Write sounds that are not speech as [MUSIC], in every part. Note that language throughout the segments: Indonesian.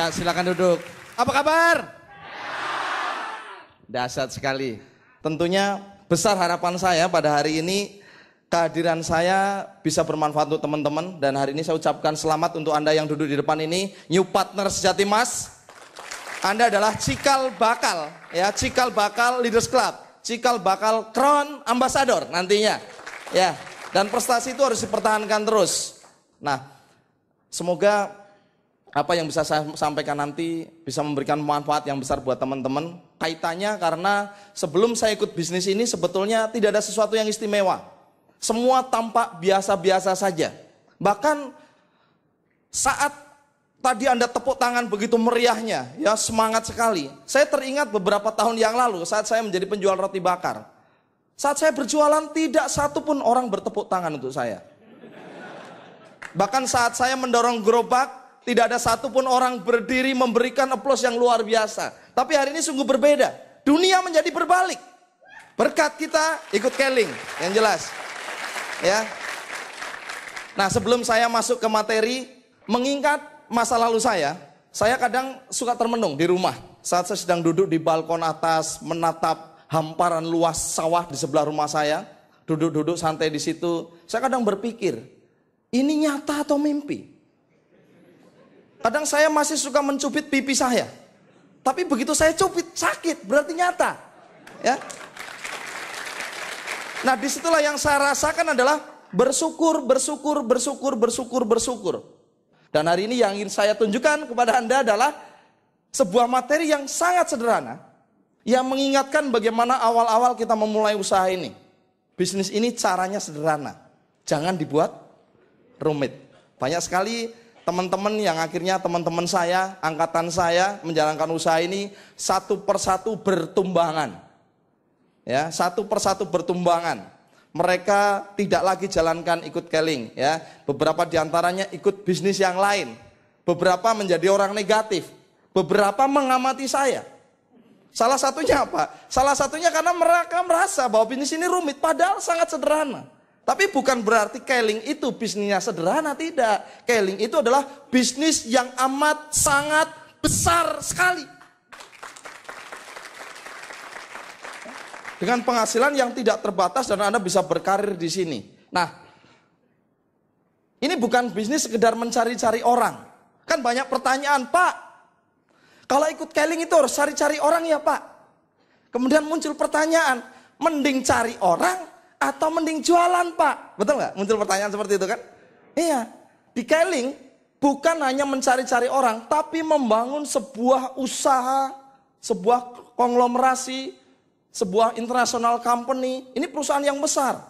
Ya, silakan duduk. Apa kabar? Dahsyat sekali. Tentunya besar harapan saya pada hari ini kehadiran saya bisa bermanfaat untuk teman-teman dan hari ini saya ucapkan selamat untuk Anda yang duduk di depan ini new partner sejati Mas. Anda adalah cikal bakal ya, cikal bakal Leaders Club, cikal bakal Crown Ambassador nantinya. Ya, dan prestasi itu harus dipertahankan terus. Nah, semoga apa yang bisa saya sampaikan nanti bisa memberikan manfaat yang besar buat teman-teman. Kaitannya karena sebelum saya ikut bisnis ini sebetulnya tidak ada sesuatu yang istimewa. Semua tampak biasa-biasa saja. Bahkan saat tadi Anda tepuk tangan begitu meriahnya, ya semangat sekali. Saya teringat beberapa tahun yang lalu saat saya menjadi penjual roti bakar. Saat saya berjualan tidak satu pun orang bertepuk tangan untuk saya. Bahkan saat saya mendorong gerobak, tidak ada satupun orang berdiri memberikan aplaus yang luar biasa. Tapi hari ini sungguh berbeda. Dunia menjadi berbalik. Berkat kita ikut keling, yang jelas. Ya. Nah, sebelum saya masuk ke materi, mengingat masa lalu saya, saya kadang suka termenung di rumah. Saat saya sedang duduk di balkon atas, menatap hamparan luas sawah di sebelah rumah saya, duduk-duduk santai di situ, saya kadang berpikir, ini nyata atau mimpi? Kadang saya masih suka mencubit pipi saya. Tapi begitu saya cubit sakit, berarti nyata. Ya. Nah, disitulah yang saya rasakan adalah bersyukur, bersyukur, bersyukur, bersyukur, bersyukur. Dan hari ini yang ingin saya tunjukkan kepada Anda adalah sebuah materi yang sangat sederhana yang mengingatkan bagaimana awal-awal kita memulai usaha ini. Bisnis ini caranya sederhana. Jangan dibuat rumit. Banyak sekali teman-teman yang akhirnya teman-teman saya, angkatan saya menjalankan usaha ini satu persatu bertumbangan. Ya, satu persatu bertumbangan. Mereka tidak lagi jalankan ikut keling, ya. Beberapa diantaranya ikut bisnis yang lain. Beberapa menjadi orang negatif. Beberapa mengamati saya. Salah satunya apa? Salah satunya karena mereka merasa bahwa bisnis ini rumit, padahal sangat sederhana. Tapi bukan berarti keling itu bisnisnya sederhana, tidak. Keling itu adalah bisnis yang amat sangat besar sekali. Dengan penghasilan yang tidak terbatas dan Anda bisa berkarir di sini. Nah, ini bukan bisnis sekedar mencari-cari orang. Kan banyak pertanyaan, Pak. Kalau ikut keling itu harus cari-cari orang ya, Pak. Kemudian muncul pertanyaan, mending cari orang atau mending jualan pak? Betul nggak? Muncul pertanyaan seperti itu kan? Iya. Di Keling bukan hanya mencari-cari orang, tapi membangun sebuah usaha, sebuah konglomerasi, sebuah international company. Ini perusahaan yang besar.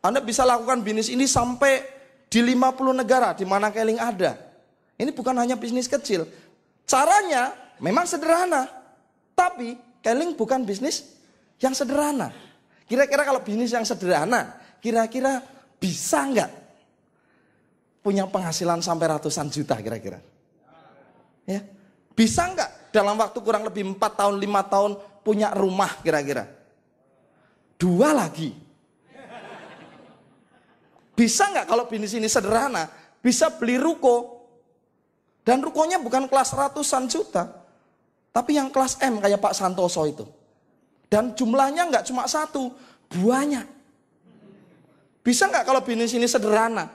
Anda bisa lakukan bisnis ini sampai di 50 negara di mana Keling ada. Ini bukan hanya bisnis kecil. Caranya memang sederhana. Tapi Keling bukan bisnis yang sederhana. Kira-kira kalau bisnis yang sederhana, kira-kira bisa nggak punya penghasilan sampai ratusan juta kira-kira? Ya, bisa nggak dalam waktu kurang lebih empat tahun, lima tahun punya rumah kira-kira? Dua lagi. Bisa nggak kalau bisnis ini sederhana? Bisa beli ruko. Dan rukonya bukan kelas ratusan juta. Tapi yang kelas M kayak Pak Santoso itu. Dan jumlahnya nggak cuma satu, banyak. Bisa nggak kalau bisnis ini sederhana?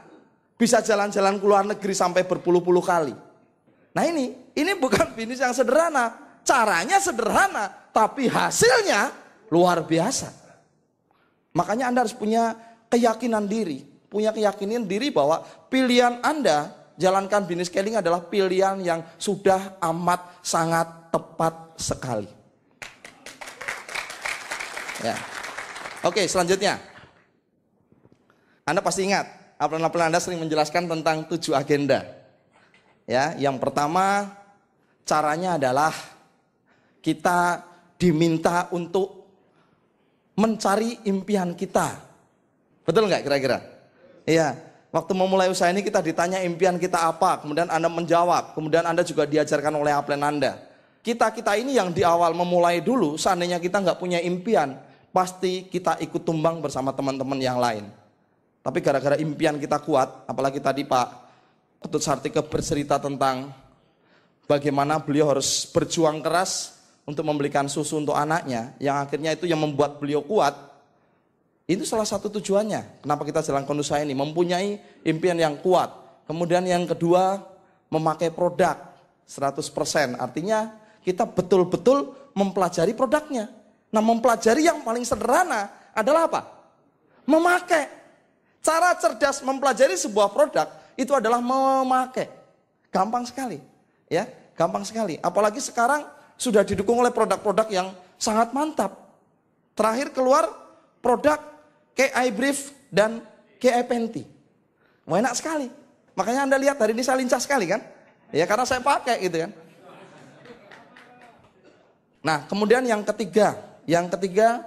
Bisa jalan-jalan ke luar negeri sampai berpuluh-puluh kali. Nah ini, ini bukan bisnis yang sederhana. Caranya sederhana, tapi hasilnya luar biasa. Makanya Anda harus punya keyakinan diri. Punya keyakinan diri bahwa pilihan Anda jalankan bisnis scaling adalah pilihan yang sudah amat sangat tepat sekali. Ya. Oke, selanjutnya. Anda pasti ingat, apelan Anda sering menjelaskan tentang tujuh agenda. Ya, yang pertama caranya adalah kita diminta untuk mencari impian kita. Betul nggak kira-kira? Iya. Waktu memulai usaha ini kita ditanya impian kita apa, kemudian Anda menjawab, kemudian Anda juga diajarkan oleh apelan Anda kita-kita ini yang di awal memulai dulu, seandainya kita nggak punya impian, pasti kita ikut tumbang bersama teman-teman yang lain. Tapi gara-gara impian kita kuat, apalagi tadi Pak Ketut Sartike bercerita tentang bagaimana beliau harus berjuang keras untuk membelikan susu untuk anaknya, yang akhirnya itu yang membuat beliau kuat, itu salah satu tujuannya. Kenapa kita jalan kondusa ini? Mempunyai impian yang kuat. Kemudian yang kedua, memakai produk 100%. Artinya kita betul-betul mempelajari produknya. Nah, mempelajari yang paling sederhana adalah apa? Memakai. Cara cerdas mempelajari sebuah produk itu adalah memakai. Gampang sekali, ya. Gampang sekali. Apalagi sekarang sudah didukung oleh produk-produk yang sangat mantap. Terakhir keluar produk KI Brief dan KI Penti. enak sekali. Makanya Anda lihat hari ini saya lincah sekali kan? Ya karena saya pakai gitu kan. Nah, kemudian yang ketiga, yang ketiga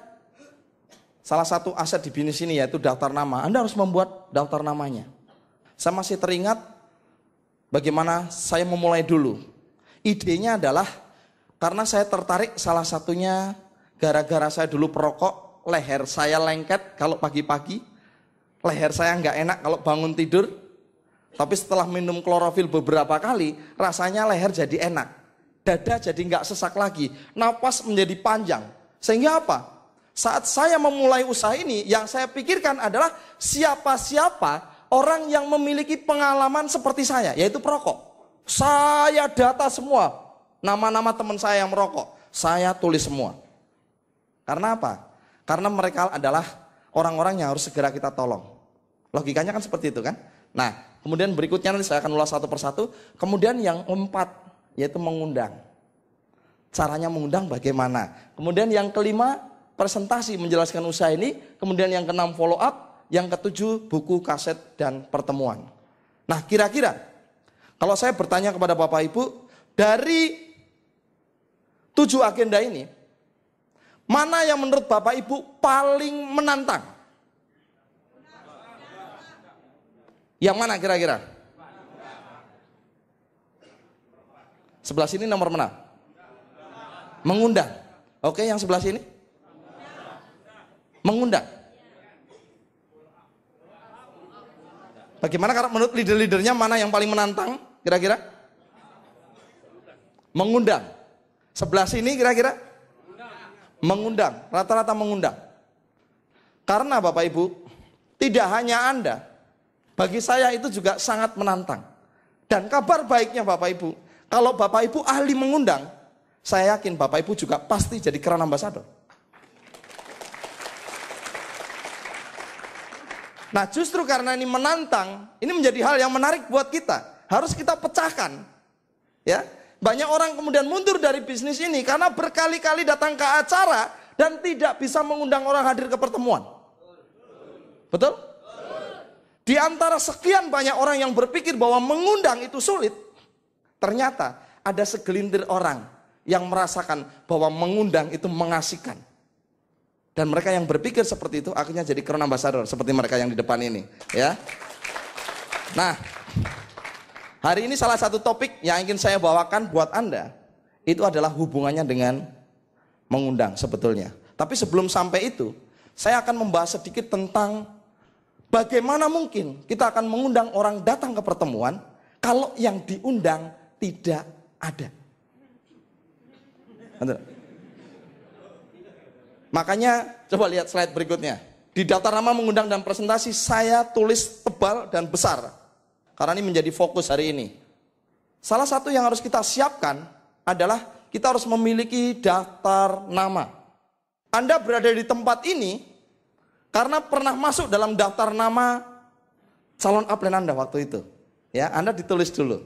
salah satu aset di bisnis ini yaitu daftar nama. Anda harus membuat daftar namanya. Saya masih teringat bagaimana saya memulai dulu. Idenya adalah karena saya tertarik salah satunya gara-gara saya dulu perokok, leher saya lengket kalau pagi-pagi, leher saya nggak enak kalau bangun tidur. Tapi setelah minum klorofil beberapa kali, rasanya leher jadi enak dada jadi nggak sesak lagi, napas menjadi panjang. Sehingga apa? Saat saya memulai usaha ini, yang saya pikirkan adalah siapa-siapa orang yang memiliki pengalaman seperti saya, yaitu perokok. Saya data semua nama-nama teman saya yang merokok, saya tulis semua. Karena apa? Karena mereka adalah orang-orang yang harus segera kita tolong. Logikanya kan seperti itu kan? Nah, kemudian berikutnya nanti saya akan ulas satu persatu. Kemudian yang empat yaitu mengundang. Caranya mengundang bagaimana? Kemudian yang kelima, presentasi menjelaskan usaha ini, kemudian yang keenam follow up, yang ketujuh buku, kaset dan pertemuan. Nah, kira-kira kalau saya bertanya kepada Bapak Ibu, dari tujuh agenda ini, mana yang menurut Bapak Ibu paling menantang? Yang mana kira-kira? Sebelah sini nomor mana? Mengundang. Oke, yang sebelah sini? Mengundang. Bagaimana karena menurut leader-leadernya mana yang paling menantang? Kira-kira? Mengundang. Sebelah sini kira-kira? Mengundang. Rata-rata mengundang. Karena Bapak Ibu, tidak hanya Anda, bagi saya itu juga sangat menantang. Dan kabar baiknya Bapak Ibu, kalau Bapak Ibu ahli mengundang, saya yakin Bapak Ibu juga pasti jadi keran ambasador. Nah justru karena ini menantang, ini menjadi hal yang menarik buat kita. Harus kita pecahkan. ya Banyak orang kemudian mundur dari bisnis ini karena berkali-kali datang ke acara dan tidak bisa mengundang orang hadir ke pertemuan. Betul? Di antara sekian banyak orang yang berpikir bahwa mengundang itu sulit, Ternyata ada segelintir orang yang merasakan bahwa mengundang itu mengasihkan. Dan mereka yang berpikir seperti itu akhirnya jadi crown ambassador seperti mereka yang di depan ini, ya. Nah, hari ini salah satu topik yang ingin saya bawakan buat Anda itu adalah hubungannya dengan mengundang sebetulnya. Tapi sebelum sampai itu, saya akan membahas sedikit tentang bagaimana mungkin kita akan mengundang orang datang ke pertemuan kalau yang diundang tidak ada. Makanya coba lihat slide berikutnya. Di daftar nama mengundang dan presentasi saya tulis tebal dan besar. Karena ini menjadi fokus hari ini. Salah satu yang harus kita siapkan adalah kita harus memiliki daftar nama. Anda berada di tempat ini karena pernah masuk dalam daftar nama calon upline Anda waktu itu. Ya, Anda ditulis dulu.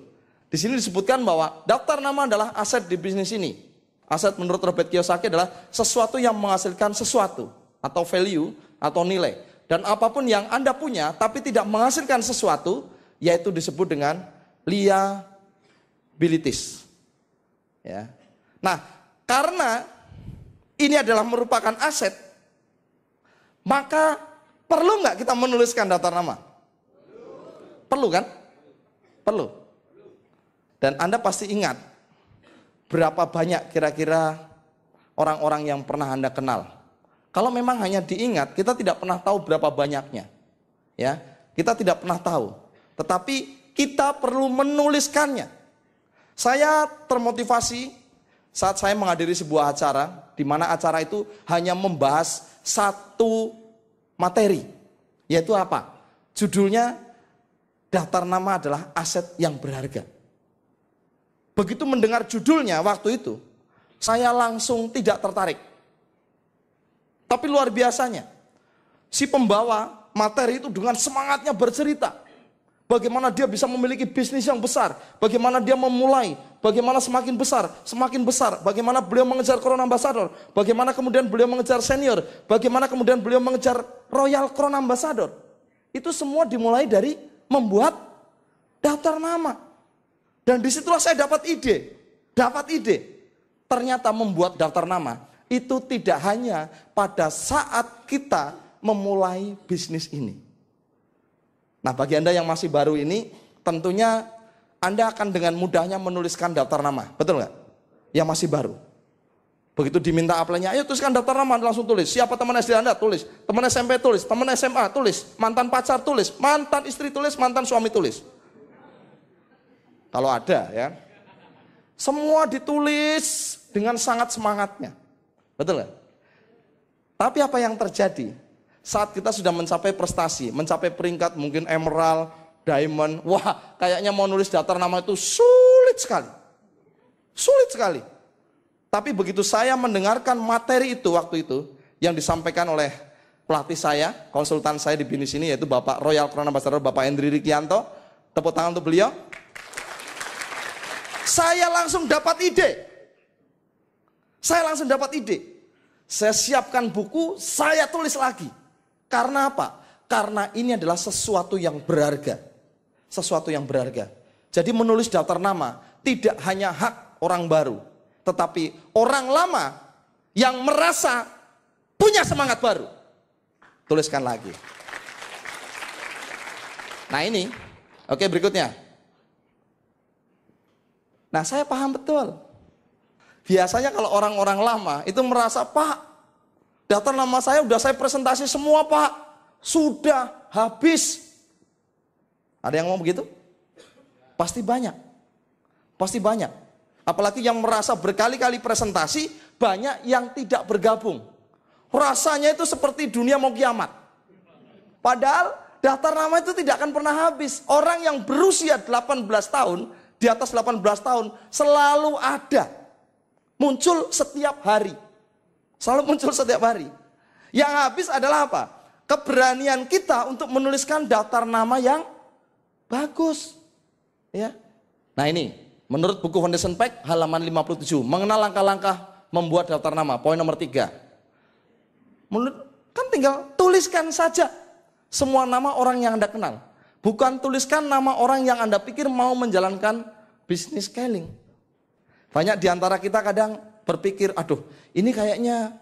Di sini disebutkan bahwa daftar nama adalah aset di bisnis ini. Aset menurut Robert Kiyosaki adalah sesuatu yang menghasilkan sesuatu atau value atau nilai. Dan apapun yang Anda punya tapi tidak menghasilkan sesuatu yaitu disebut dengan liabilities. Ya. Nah, karena ini adalah merupakan aset maka perlu nggak kita menuliskan daftar nama? Perlu kan? Perlu. Dan Anda pasti ingat berapa banyak kira-kira orang-orang yang pernah Anda kenal. Kalau memang hanya diingat, kita tidak pernah tahu berapa banyaknya. Ya, kita tidak pernah tahu. Tetapi kita perlu menuliskannya. Saya termotivasi saat saya menghadiri sebuah acara di mana acara itu hanya membahas satu materi, yaitu apa? Judulnya daftar nama adalah aset yang berharga. Begitu mendengar judulnya waktu itu, saya langsung tidak tertarik. Tapi luar biasanya, si pembawa materi itu dengan semangatnya bercerita. Bagaimana dia bisa memiliki bisnis yang besar, bagaimana dia memulai, bagaimana semakin besar, semakin besar, bagaimana beliau mengejar Corona Ambassador, bagaimana kemudian beliau mengejar senior, bagaimana kemudian beliau mengejar Royal Corona Ambassador. Itu semua dimulai dari membuat daftar nama. Dan disitulah saya dapat ide. Dapat ide. Ternyata membuat daftar nama itu tidak hanya pada saat kita memulai bisnis ini. Nah bagi Anda yang masih baru ini, tentunya Anda akan dengan mudahnya menuliskan daftar nama. Betul nggak? Yang masih baru. Begitu diminta apply-nya, ayo tuliskan daftar nama, langsung tulis. Siapa teman SD Anda? Tulis. Teman SMP tulis. Teman SMA tulis. Mantan pacar tulis. Mantan istri tulis. Mantan suami tulis. Kalau ada ya. Semua ditulis dengan sangat semangatnya. Betul kan? Tapi apa yang terjadi? Saat kita sudah mencapai prestasi, mencapai peringkat mungkin emerald, diamond, wah kayaknya mau nulis daftar nama itu sulit sekali. Sulit sekali. Tapi begitu saya mendengarkan materi itu waktu itu, yang disampaikan oleh pelatih saya, konsultan saya di bisnis ini yaitu Bapak Royal Crown Ambassador Bapak Hendri Rikianto. Tepuk tangan untuk beliau. Saya langsung dapat ide. Saya langsung dapat ide. Saya siapkan buku, saya tulis lagi. Karena apa? Karena ini adalah sesuatu yang berharga. Sesuatu yang berharga. Jadi menulis daftar nama tidak hanya hak orang baru, tetapi orang lama yang merasa punya semangat baru. Tuliskan lagi. Nah ini, oke berikutnya. Nah saya paham betul. Biasanya kalau orang-orang lama itu merasa, Pak, daftar nama saya udah saya presentasi semua Pak. Sudah habis. Ada yang mau begitu? Pasti banyak. Pasti banyak. Apalagi yang merasa berkali-kali presentasi, banyak yang tidak bergabung. Rasanya itu seperti dunia mau kiamat. Padahal daftar nama itu tidak akan pernah habis. Orang yang berusia 18 tahun di atas 18 tahun selalu ada. Muncul setiap hari. Selalu muncul setiap hari. Yang habis adalah apa? Keberanian kita untuk menuliskan daftar nama yang bagus. Ya. Nah ini, menurut buku Foundation Pack halaman 57, mengenal langkah-langkah membuat daftar nama, poin nomor tiga, kan tinggal tuliskan saja semua nama orang yang Anda kenal. Bukan tuliskan nama orang yang Anda pikir mau menjalankan bisnis scaling. Banyak di antara kita kadang berpikir, aduh ini kayaknya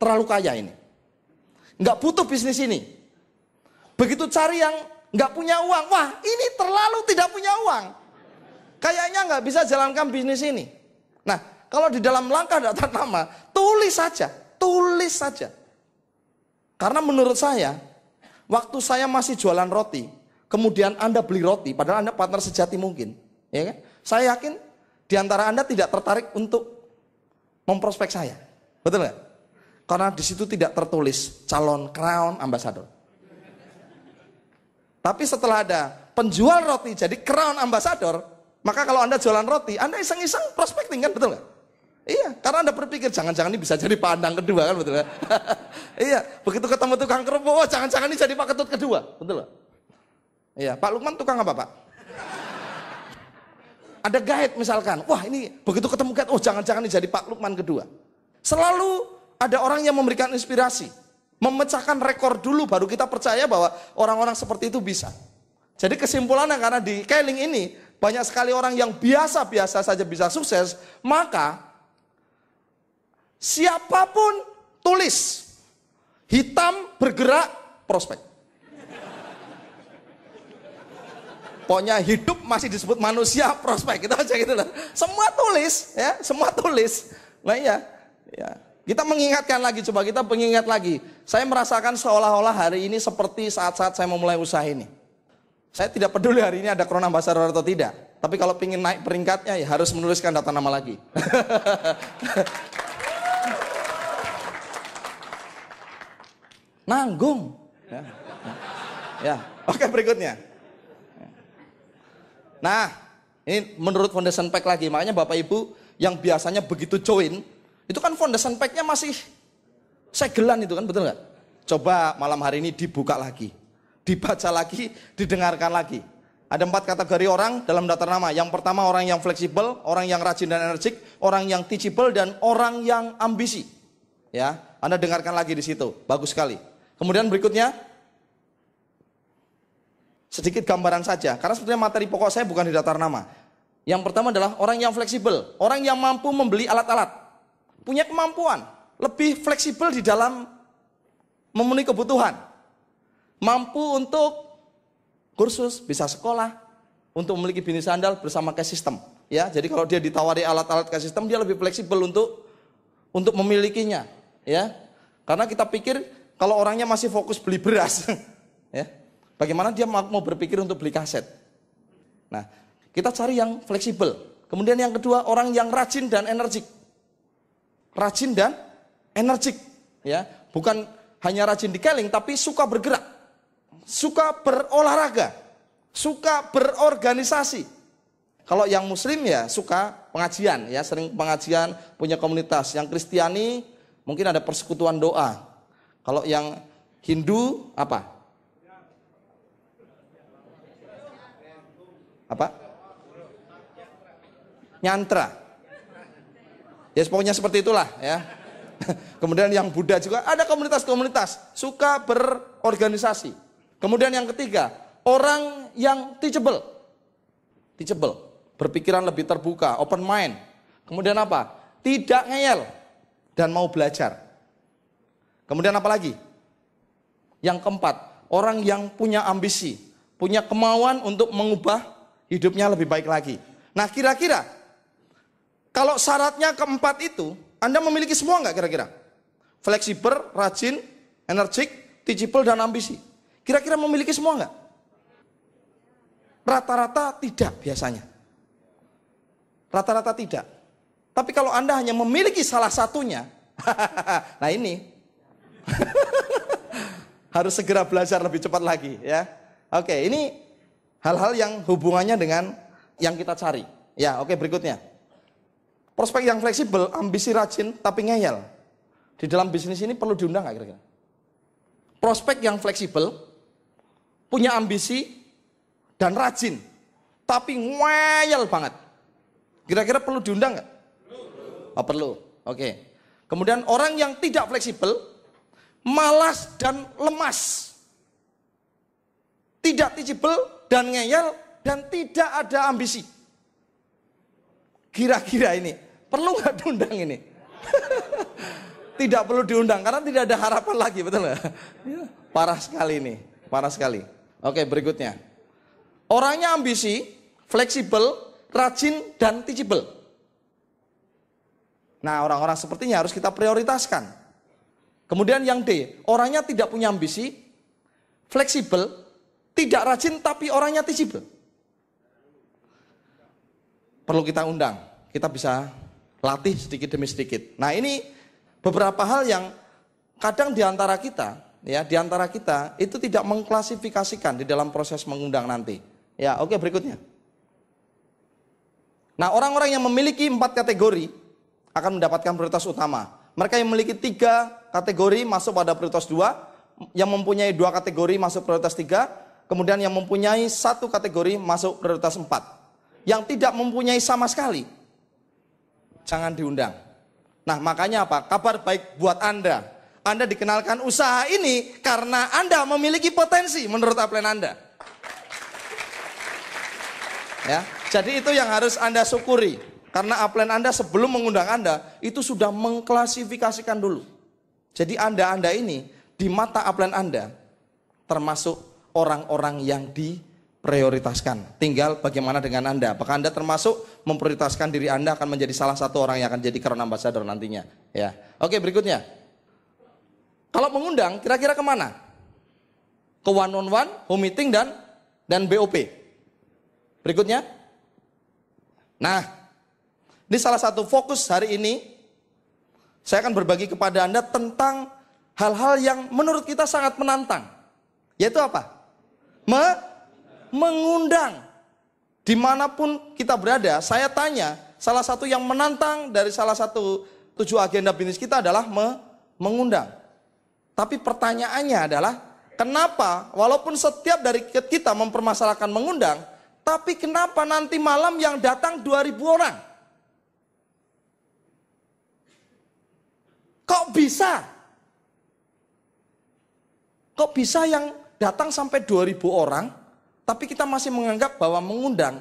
terlalu kaya ini. Nggak butuh bisnis ini. Begitu cari yang nggak punya uang, wah ini terlalu tidak punya uang. Kayaknya nggak bisa jalankan bisnis ini. Nah, kalau di dalam langkah daftar nama, tulis saja, tulis saja. Karena menurut saya, waktu saya masih jualan roti, kemudian Anda beli roti, padahal Anda partner sejati mungkin. Ya kan? Saya yakin di antara Anda tidak tertarik untuk memprospek saya. Betul nggak? Karena di situ tidak tertulis calon crown ambassador. Tapi setelah ada penjual roti jadi crown ambassador, maka kalau Anda jualan roti, Anda iseng-iseng prospecting kan, betul nggak? Iya, karena Anda berpikir jangan-jangan ini bisa jadi pandang kedua kan, betul nggak? [LAUGHS] iya, begitu ketemu tukang kerupuk, oh, jangan-jangan ini jadi pak ketut kedua, betul nggak? Iya, Pak Lukman tukang apa, Pak? Ada guide misalkan. Wah, ini begitu ketemu guide, oh jangan-jangan ini jadi Pak Lukman kedua. Selalu ada orang yang memberikan inspirasi. Memecahkan rekor dulu baru kita percaya bahwa orang-orang seperti itu bisa. Jadi kesimpulannya karena di Keling ini banyak sekali orang yang biasa-biasa saja bisa sukses, maka siapapun tulis hitam bergerak prospek. Pokoknya hidup masih disebut manusia [LAUGHS] prospek. Kita gitu aja gitu loh. Semua tulis, ya, semua tulis. Nah iya, ya. Kita mengingatkan lagi, coba kita mengingat lagi. Saya merasakan seolah-olah hari ini seperti saat-saat saya memulai usaha ini. Saya tidak peduli hari ini ada corona besar atau tidak. Tapi kalau ingin naik peringkatnya ya harus menuliskan data nama lagi. [LAUGHS] Nanggung. Ya. ya. Oke berikutnya. Nah, ini menurut foundation pack lagi. Makanya Bapak Ibu yang biasanya begitu join, itu kan foundation packnya masih segelan itu kan, betul nggak? Coba malam hari ini dibuka lagi. Dibaca lagi, didengarkan lagi. Ada empat kategori orang dalam daftar nama. Yang pertama orang yang fleksibel, orang yang rajin dan energik, orang yang teachable, dan orang yang ambisi. Ya, Anda dengarkan lagi di situ. Bagus sekali. Kemudian berikutnya, Sedikit gambaran saja, karena sebetulnya materi pokok saya bukan di daftar nama. Yang pertama adalah orang yang fleksibel, orang yang mampu membeli alat-alat, punya kemampuan, lebih fleksibel di dalam memenuhi kebutuhan, mampu untuk kursus, bisa sekolah, untuk memiliki bisnis sandal bersama ke sistem Ya, jadi kalau dia ditawari alat-alat ke sistem dia lebih fleksibel untuk untuk memilikinya. Ya, karena kita pikir kalau orangnya masih fokus beli beras, [LAUGHS] ya, Bagaimana dia mau berpikir untuk beli kaset? Nah, kita cari yang fleksibel. Kemudian yang kedua, orang yang rajin dan energik. Rajin dan energik, ya. Bukan hanya rajin di keling tapi suka bergerak. Suka berolahraga, suka berorganisasi. Kalau yang muslim ya suka pengajian, ya sering pengajian, punya komunitas. Yang Kristiani mungkin ada persekutuan doa. Kalau yang Hindu apa? Apa? Nyantra. Ya pokoknya seperti itulah ya. [LAUGHS] Kemudian yang Buddha juga ada komunitas-komunitas suka berorganisasi. Kemudian yang ketiga, orang yang teachable. Teachable, berpikiran lebih terbuka, open mind. Kemudian apa? Tidak ngeyel dan mau belajar. Kemudian apa lagi? Yang keempat, orang yang punya ambisi, punya kemauan untuk mengubah hidupnya lebih baik lagi. Nah kira-kira kalau syaratnya keempat itu, Anda memiliki semua nggak kira-kira? Fleksibel, rajin, energik, tijipel, dan ambisi. Kira-kira memiliki semua nggak? Rata-rata tidak biasanya. Rata-rata tidak. Tapi kalau Anda hanya memiliki salah satunya, [LAUGHS] nah ini [LAUGHS] harus segera belajar lebih cepat lagi ya. Oke, ini Hal-hal yang hubungannya dengan yang kita cari. Ya, oke okay, berikutnya. Prospek yang fleksibel, ambisi rajin tapi ngeyel. Di dalam bisnis ini perlu diundang nggak kira-kira? Prospek yang fleksibel, punya ambisi dan rajin, tapi ngeyel banget. Kira-kira perlu diundang nggak? Oh, perlu. Oke. Okay. Kemudian orang yang tidak fleksibel, malas dan lemas. Tidak teachable, dan ngeyel dan tidak ada ambisi. Kira-kira ini perlu nggak diundang ini? [LAUGHS] tidak perlu diundang karena tidak ada harapan lagi, betul nggak? Iya. Parah sekali ini, parah sekali. Oke, berikutnya. Orangnya ambisi, fleksibel, rajin dan teachable. Nah, orang-orang sepertinya harus kita prioritaskan. Kemudian yang D, orangnya tidak punya ambisi, fleksibel, tidak rajin tapi orangnya tisibel. Perlu kita undang. Kita bisa latih sedikit demi sedikit. Nah ini beberapa hal yang kadang diantara kita ya diantara kita itu tidak mengklasifikasikan di dalam proses mengundang nanti. Ya oke okay, berikutnya. Nah orang-orang yang memiliki empat kategori akan mendapatkan prioritas utama. Mereka yang memiliki tiga kategori masuk pada prioritas dua, yang mempunyai dua kategori masuk prioritas tiga, kemudian yang mempunyai satu kategori masuk prioritas empat, Yang tidak mempunyai sama sekali, jangan diundang. Nah makanya apa? Kabar baik buat Anda. Anda dikenalkan usaha ini karena Anda memiliki potensi menurut aplen Anda. Ya, jadi itu yang harus Anda syukuri. Karena aplen Anda sebelum mengundang Anda itu sudah mengklasifikasikan dulu. Jadi Anda-Anda ini di mata aplen Anda termasuk orang-orang yang diprioritaskan. Tinggal bagaimana dengan Anda. Apakah Anda termasuk memprioritaskan diri Anda akan menjadi salah satu orang yang akan jadi karena ambassador nantinya. Ya. Oke berikutnya. Kalau mengundang kira-kira kemana? Ke one on one, home meeting dan dan BOP. Berikutnya. Nah, ini salah satu fokus hari ini. Saya akan berbagi kepada Anda tentang hal-hal yang menurut kita sangat menantang. Yaitu apa? me mengundang. Dimanapun kita berada, saya tanya, salah satu yang menantang dari salah satu tujuh agenda bisnis kita adalah me mengundang. Tapi pertanyaannya adalah, kenapa walaupun setiap dari kita mempermasalahkan mengundang, tapi kenapa nanti malam yang datang 2000 orang? Kok bisa? Kok bisa yang datang sampai 2000 orang, tapi kita masih menganggap bahwa mengundang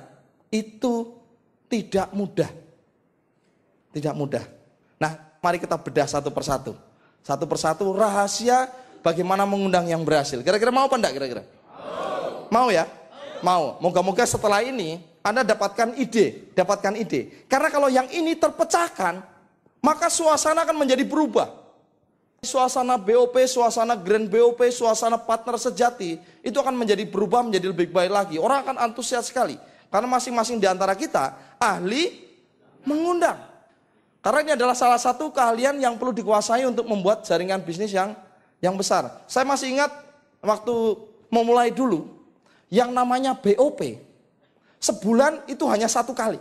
itu tidak mudah. Tidak mudah. Nah, mari kita bedah satu persatu. Satu persatu rahasia bagaimana mengundang yang berhasil. Kira-kira mau apa enggak kira-kira? Mau. mau ya? Mau. Moga-moga setelah ini Anda dapatkan ide, dapatkan ide. Karena kalau yang ini terpecahkan, maka suasana akan menjadi berubah suasana BOP, suasana Grand BOP, suasana partner sejati itu akan menjadi berubah menjadi lebih baik lagi. Orang akan antusias sekali karena masing-masing di antara kita ahli mengundang. Karena ini adalah salah satu keahlian yang perlu dikuasai untuk membuat jaringan bisnis yang yang besar. Saya masih ingat waktu memulai dulu yang namanya BOP sebulan itu hanya satu kali.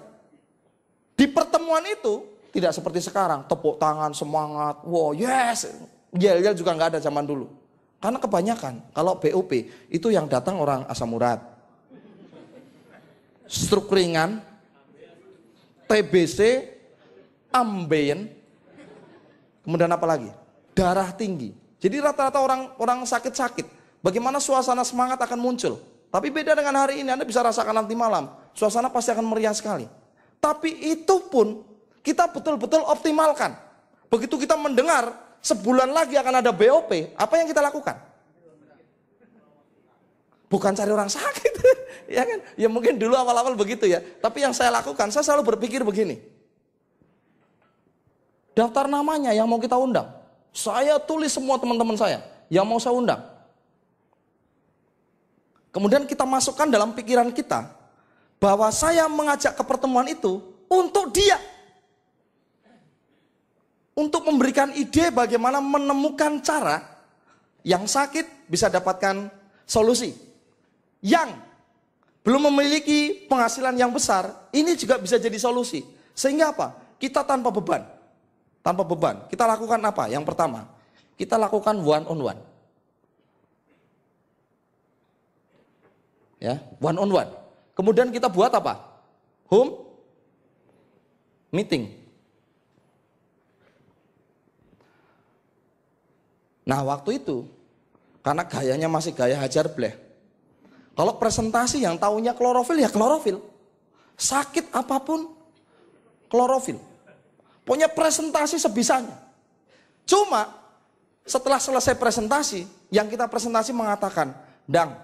Di pertemuan itu tidak seperti sekarang, tepuk tangan, semangat, wow yes. Yel-yel juga nggak ada zaman dulu. Karena kebanyakan kalau BOP itu yang datang orang asam urat. Struk ringan, TBC, ambeien, kemudian apa lagi? Darah tinggi. Jadi rata-rata orang orang sakit-sakit. Bagaimana suasana semangat akan muncul? Tapi beda dengan hari ini, Anda bisa rasakan nanti malam. Suasana pasti akan meriah sekali. Tapi itu pun kita betul-betul optimalkan. Begitu kita mendengar sebulan lagi akan ada BOP, apa yang kita lakukan? Bukan cari orang sakit, [LAUGHS] ya kan? Ya mungkin dulu awal-awal begitu ya. Tapi yang saya lakukan, saya selalu berpikir begini. Daftar namanya yang mau kita undang. Saya tulis semua teman-teman saya yang mau saya undang. Kemudian kita masukkan dalam pikiran kita bahwa saya mengajak ke pertemuan itu untuk dia untuk memberikan ide bagaimana menemukan cara yang sakit bisa dapatkan solusi. Yang belum memiliki penghasilan yang besar, ini juga bisa jadi solusi. Sehingga apa? Kita tanpa beban. Tanpa beban. Kita lakukan apa? Yang pertama, kita lakukan one on one. Ya, one on one. Kemudian kita buat apa? Home meeting. Nah waktu itu, karena gayanya masih gaya hajar bleh. Kalau presentasi yang taunya klorofil ya klorofil. Sakit apapun klorofil. Punya presentasi sebisanya. Cuma setelah selesai presentasi, yang kita presentasi mengatakan, Dang,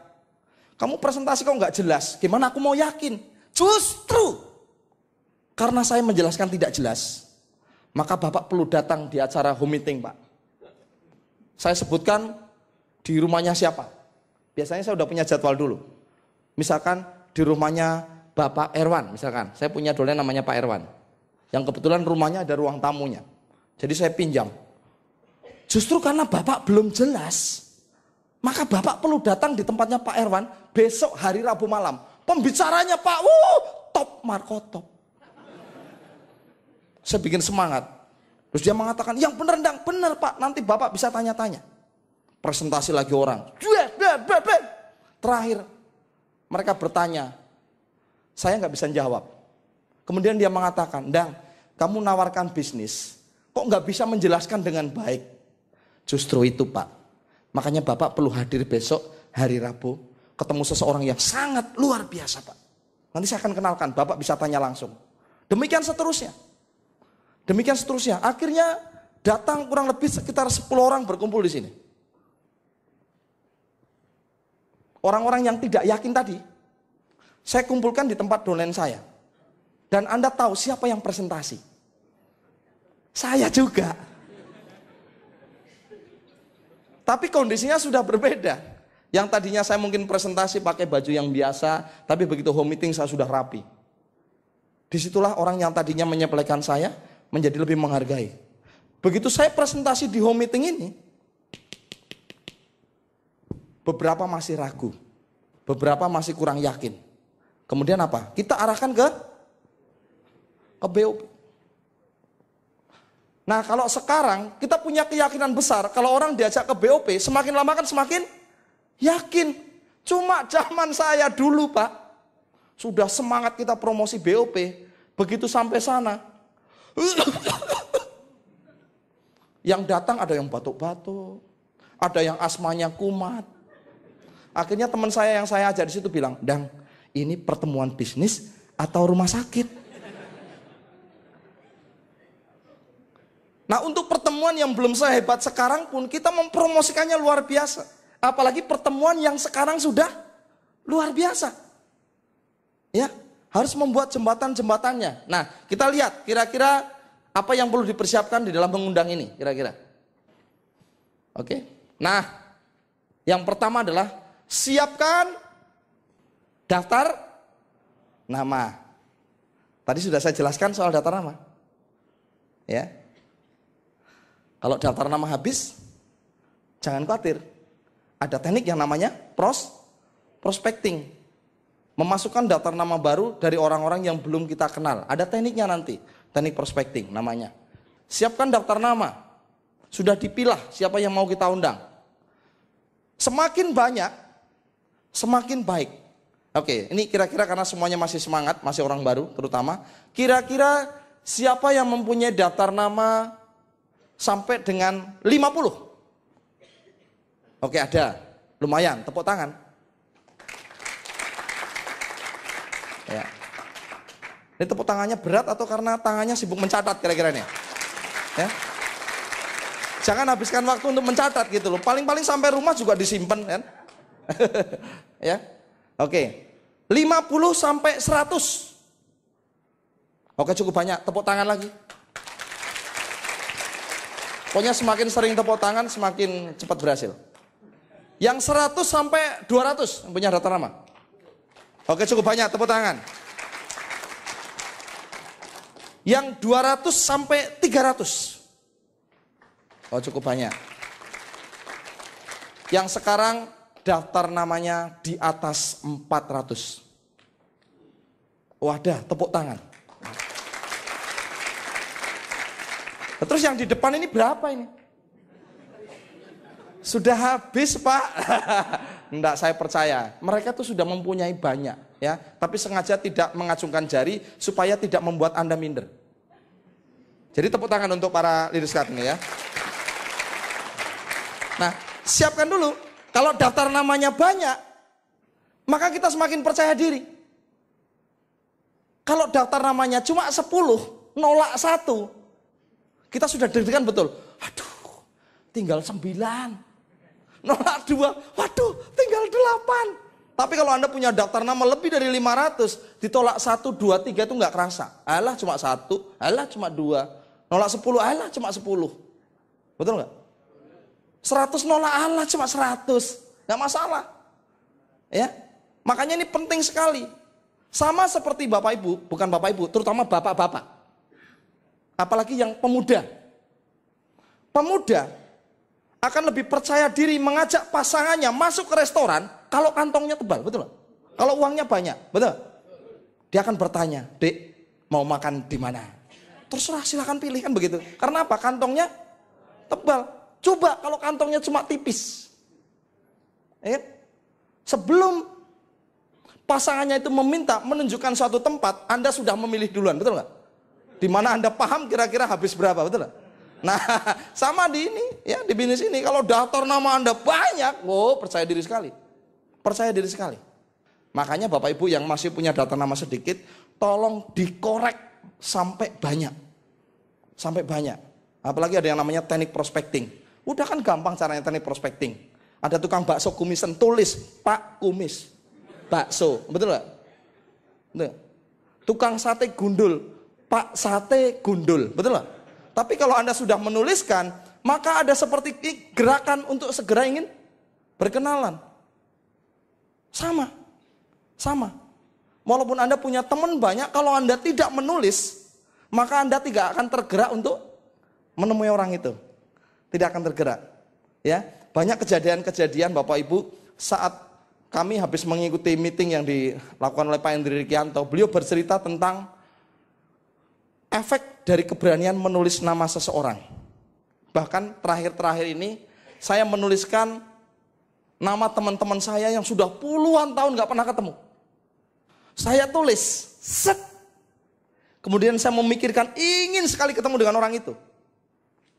kamu presentasi kok nggak jelas, gimana aku mau yakin? Justru karena saya menjelaskan tidak jelas, maka Bapak perlu datang di acara home meeting, Pak saya sebutkan di rumahnya siapa. Biasanya saya sudah punya jadwal dulu. Misalkan di rumahnya Bapak Erwan, misalkan. Saya punya dolen namanya Pak Erwan. Yang kebetulan rumahnya ada ruang tamunya. Jadi saya pinjam. Justru karena Bapak belum jelas, maka Bapak perlu datang di tempatnya Pak Erwan besok hari Rabu malam. Pembicaranya Pak, wuh, top Marco top. Saya bikin semangat. Terus dia mengatakan, yang benar dang, benar pak, nanti bapak bisa tanya-tanya. Presentasi lagi orang. Terakhir, mereka bertanya, saya nggak bisa jawab. Kemudian dia mengatakan, dang, kamu nawarkan bisnis, kok nggak bisa menjelaskan dengan baik? Justru itu pak, makanya bapak perlu hadir besok hari Rabu, ketemu seseorang yang sangat luar biasa pak. Nanti saya akan kenalkan, bapak bisa tanya langsung. Demikian seterusnya. Demikian seterusnya. Akhirnya datang kurang lebih sekitar 10 orang berkumpul di sini. Orang-orang yang tidak yakin tadi, saya kumpulkan di tempat donen saya. Dan Anda tahu siapa yang presentasi? Saya juga. Tapi kondisinya sudah berbeda. Yang tadinya saya mungkin presentasi pakai baju yang biasa, tapi begitu home meeting saya sudah rapi. Disitulah orang yang tadinya menyepelekan saya, menjadi lebih menghargai. Begitu saya presentasi di home meeting ini, beberapa masih ragu, beberapa masih kurang yakin. Kemudian apa? Kita arahkan ke ke BOP. Nah kalau sekarang kita punya keyakinan besar, kalau orang diajak ke BOP, semakin lama kan semakin yakin. Cuma zaman saya dulu pak, sudah semangat kita promosi BOP, begitu sampai sana, [LAUGHS] yang datang ada yang batuk-batuk, ada yang asmanya kumat. Akhirnya teman saya yang saya ajar di situ bilang, "Dang, ini pertemuan bisnis atau rumah sakit?" Nah, untuk pertemuan yang belum sehebat sekarang pun kita mempromosikannya luar biasa. Apalagi pertemuan yang sekarang sudah luar biasa. Ya, harus membuat jembatan-jembatannya. Nah, kita lihat kira-kira apa yang perlu dipersiapkan di dalam mengundang ini, kira-kira. Oke. Nah, yang pertama adalah siapkan daftar nama. Tadi sudah saya jelaskan soal daftar nama. Ya. Kalau daftar nama habis, jangan khawatir. Ada teknik yang namanya pros prospecting memasukkan daftar nama baru dari orang-orang yang belum kita kenal. Ada tekniknya nanti, teknik prospecting namanya. Siapkan daftar nama. Sudah dipilah siapa yang mau kita undang. Semakin banyak, semakin baik. Oke, ini kira-kira karena semuanya masih semangat, masih orang baru terutama. Kira-kira siapa yang mempunyai daftar nama sampai dengan 50? Oke, ada. Lumayan, tepuk tangan. Ini tepuk tangannya berat atau karena tangannya sibuk mencatat kira-kira ini? Ya. Jangan habiskan waktu untuk mencatat gitu loh. Paling-paling sampai rumah juga disimpan kan. [LAUGHS] ya. Oke. 50 sampai 100. Oke, cukup banyak. Tepuk tangan lagi. Pokoknya semakin sering tepuk tangan semakin cepat berhasil. Yang 100 sampai 200 yang punya data nama. Oke, cukup banyak tepuk tangan yang 200 sampai 300. Oh cukup banyak. Yang sekarang daftar namanya di atas 400. Wadah, tepuk tangan. Nah, terus yang di depan ini berapa ini? Sudah habis pak. [LAUGHS] enggak saya percaya. Mereka tuh sudah mempunyai banyak, ya. Tapi sengaja tidak mengacungkan jari supaya tidak membuat Anda minder. Jadi tepuk tangan untuk para leaders card ini ya. Nah, siapkan dulu. Kalau daftar namanya banyak, maka kita semakin percaya diri. Kalau daftar namanya cuma 10, nolak satu, kita sudah deg-degan betul. Aduh, tinggal 9 nolak dua, waduh tinggal delapan. Tapi kalau Anda punya daftar nama lebih dari 500, ditolak satu, dua, tiga itu nggak kerasa. Alah cuma satu, alah cuma dua. Nolak sepuluh, alah cuma sepuluh. Betul nggak? Seratus nolak Allah cuma seratus. Nggak masalah. Ya, Makanya ini penting sekali. Sama seperti Bapak Ibu, bukan Bapak Ibu, terutama Bapak-Bapak. Apalagi yang pemuda. Pemuda akan lebih percaya diri mengajak pasangannya masuk ke restoran kalau kantongnya tebal, betul? Kalau uangnya banyak, betul? Dia akan bertanya, "Dek, mau makan di mana?" Terserah silahkan pilih kan begitu. Karena apa? Kantongnya tebal. Coba kalau kantongnya cuma tipis. Eh, Sebelum pasangannya itu meminta menunjukkan suatu tempat, Anda sudah memilih duluan, betul nggak? Di mana Anda paham kira-kira habis berapa, betul nggak? Nah, [LAUGHS] sama di ini ya, di bisnis ini kalau daftar nama Anda banyak, oh percaya diri sekali. Percaya diri sekali. Makanya Bapak Ibu yang masih punya data nama sedikit, tolong dikorek sampai banyak. Sampai banyak. Apalagi ada yang namanya teknik prospecting. Udah kan gampang caranya teknik prospecting. Ada tukang bakso kumisan, tulis Pak Kumis. Bakso, betul nggak? Tukang sate gundul, Pak Sate Gundul, betul nggak? Tapi kalau Anda sudah menuliskan, maka ada seperti gerakan untuk segera ingin berkenalan. Sama. Sama. Walaupun Anda punya teman banyak, kalau Anda tidak menulis, maka Anda tidak akan tergerak untuk menemui orang itu. Tidak akan tergerak. Ya, banyak kejadian-kejadian Bapak Ibu saat kami habis mengikuti meeting yang dilakukan oleh Pak Hendri Rikianto, beliau bercerita tentang efek dari keberanian menulis nama seseorang. Bahkan terakhir-terakhir ini saya menuliskan nama teman-teman saya yang sudah puluhan tahun nggak pernah ketemu. Saya tulis, set. Kemudian saya memikirkan ingin sekali ketemu dengan orang itu.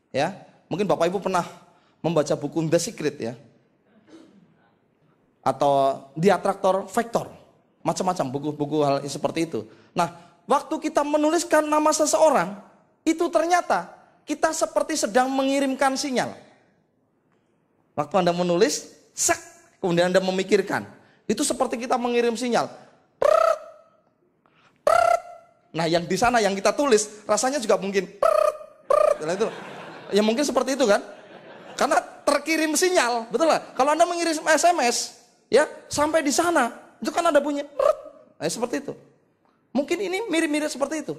Ya, mungkin Bapak Ibu pernah membaca buku The Secret ya. Atau The Attractor Factor. Macam-macam buku-buku hal seperti itu. Nah, waktu kita menuliskan nama seseorang, itu ternyata kita seperti sedang mengirimkan sinyal. Waktu Anda menulis, sek, kemudian Anda memikirkan. Itu seperti kita mengirim sinyal. Nah yang di sana yang kita tulis rasanya juga mungkin itu. Ya mungkin seperti itu kan? Karena terkirim sinyal, betul lah. Kalau Anda mengirim SMS, ya sampai di sana itu kan ada bunyi. Nah, seperti itu. Mungkin ini mirip-mirip seperti itu.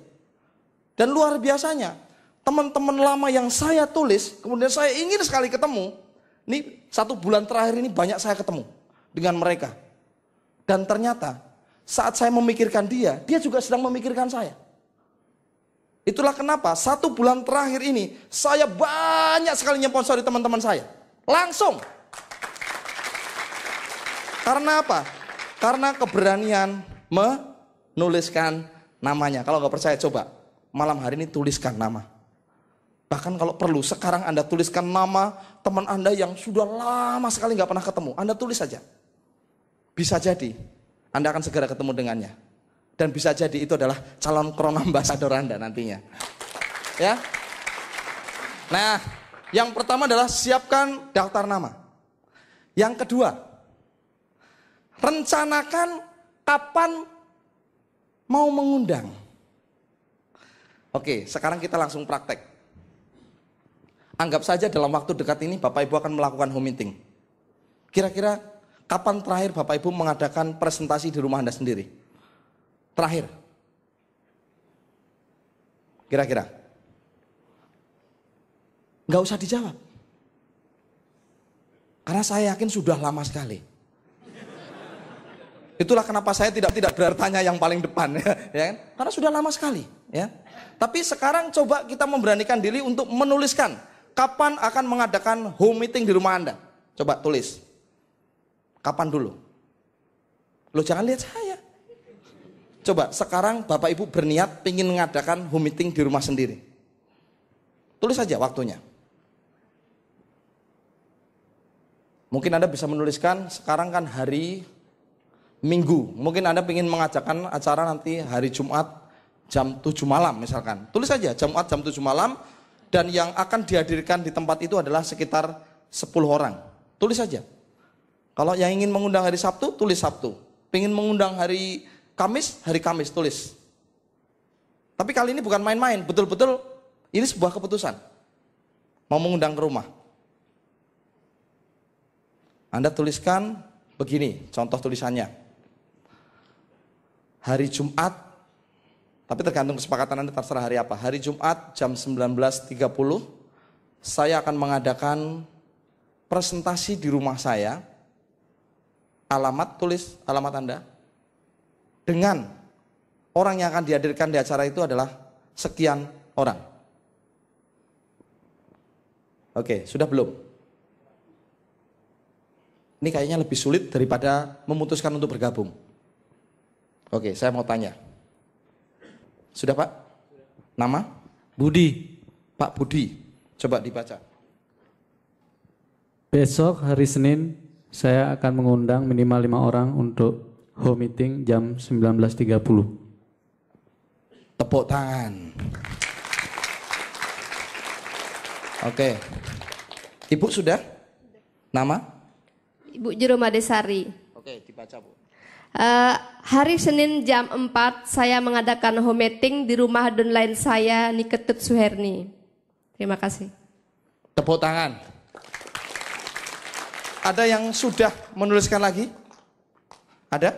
Dan luar biasanya, teman-teman lama yang saya tulis, kemudian saya ingin sekali ketemu, ini satu bulan terakhir ini banyak saya ketemu dengan mereka. Dan ternyata saat saya memikirkan dia, dia juga sedang memikirkan saya. Itulah kenapa satu bulan terakhir ini saya banyak sekali nyponsori teman-teman saya. Langsung. Karena apa? Karena keberanian me nuliskan namanya. Kalau nggak percaya coba malam hari ini tuliskan nama. Bahkan kalau perlu sekarang Anda tuliskan nama teman Anda yang sudah lama sekali nggak pernah ketemu. Anda tulis saja. Bisa jadi Anda akan segera ketemu dengannya. Dan bisa jadi itu adalah calon krona kronambasador Anda nantinya. Ya. Nah, yang pertama adalah siapkan daftar nama. Yang kedua, rencanakan kapan mau mengundang. Oke, sekarang kita langsung praktek. Anggap saja dalam waktu dekat ini Bapak Ibu akan melakukan home meeting. Kira-kira kapan terakhir Bapak Ibu mengadakan presentasi di rumah Anda sendiri? Terakhir. Kira-kira. Nggak usah dijawab. Karena saya yakin sudah lama sekali. Itulah kenapa saya tidak tidak bertanya yang paling depan ya, [LAUGHS] ya kan? Karena sudah lama sekali ya. Tapi sekarang coba kita memberanikan diri untuk menuliskan kapan akan mengadakan home meeting di rumah Anda. Coba tulis. Kapan dulu? Lo jangan lihat saya. Coba sekarang Bapak Ibu berniat ingin mengadakan home meeting di rumah sendiri. Tulis saja waktunya. Mungkin Anda bisa menuliskan sekarang kan hari minggu. Mungkin Anda ingin mengajakkan acara nanti hari Jumat jam 7 malam misalkan. Tulis saja Jumat jam 7 malam dan yang akan dihadirkan di tempat itu adalah sekitar 10 orang. Tulis saja. Kalau yang ingin mengundang hari Sabtu, tulis Sabtu. Pengen mengundang hari Kamis, hari Kamis tulis. Tapi kali ini bukan main-main, betul-betul ini sebuah keputusan. Mau mengundang ke rumah. Anda tuliskan begini, contoh tulisannya hari Jumat, tapi tergantung kesepakatan Anda terserah hari apa. Hari Jumat jam 19.30 saya akan mengadakan presentasi di rumah saya. Alamat tulis alamat Anda dengan orang yang akan dihadirkan di acara itu adalah sekian orang. Oke, sudah belum? Ini kayaknya lebih sulit daripada memutuskan untuk bergabung. Oke, saya mau tanya. Sudah Pak? Nama? Budi. Pak Budi, coba dibaca. Besok hari Senin saya akan mengundang minimal lima orang untuk home meeting jam 19.30. Tepuk tangan. Oke. Ibu sudah? Nama? Ibu Jerome Madesari. Oke, dibaca Bu. Uh, hari Senin jam 4 saya mengadakan home meeting di rumah lain saya Niketut Suherni. Terima kasih. Tepuk tangan. Ada yang sudah menuliskan lagi? Ada?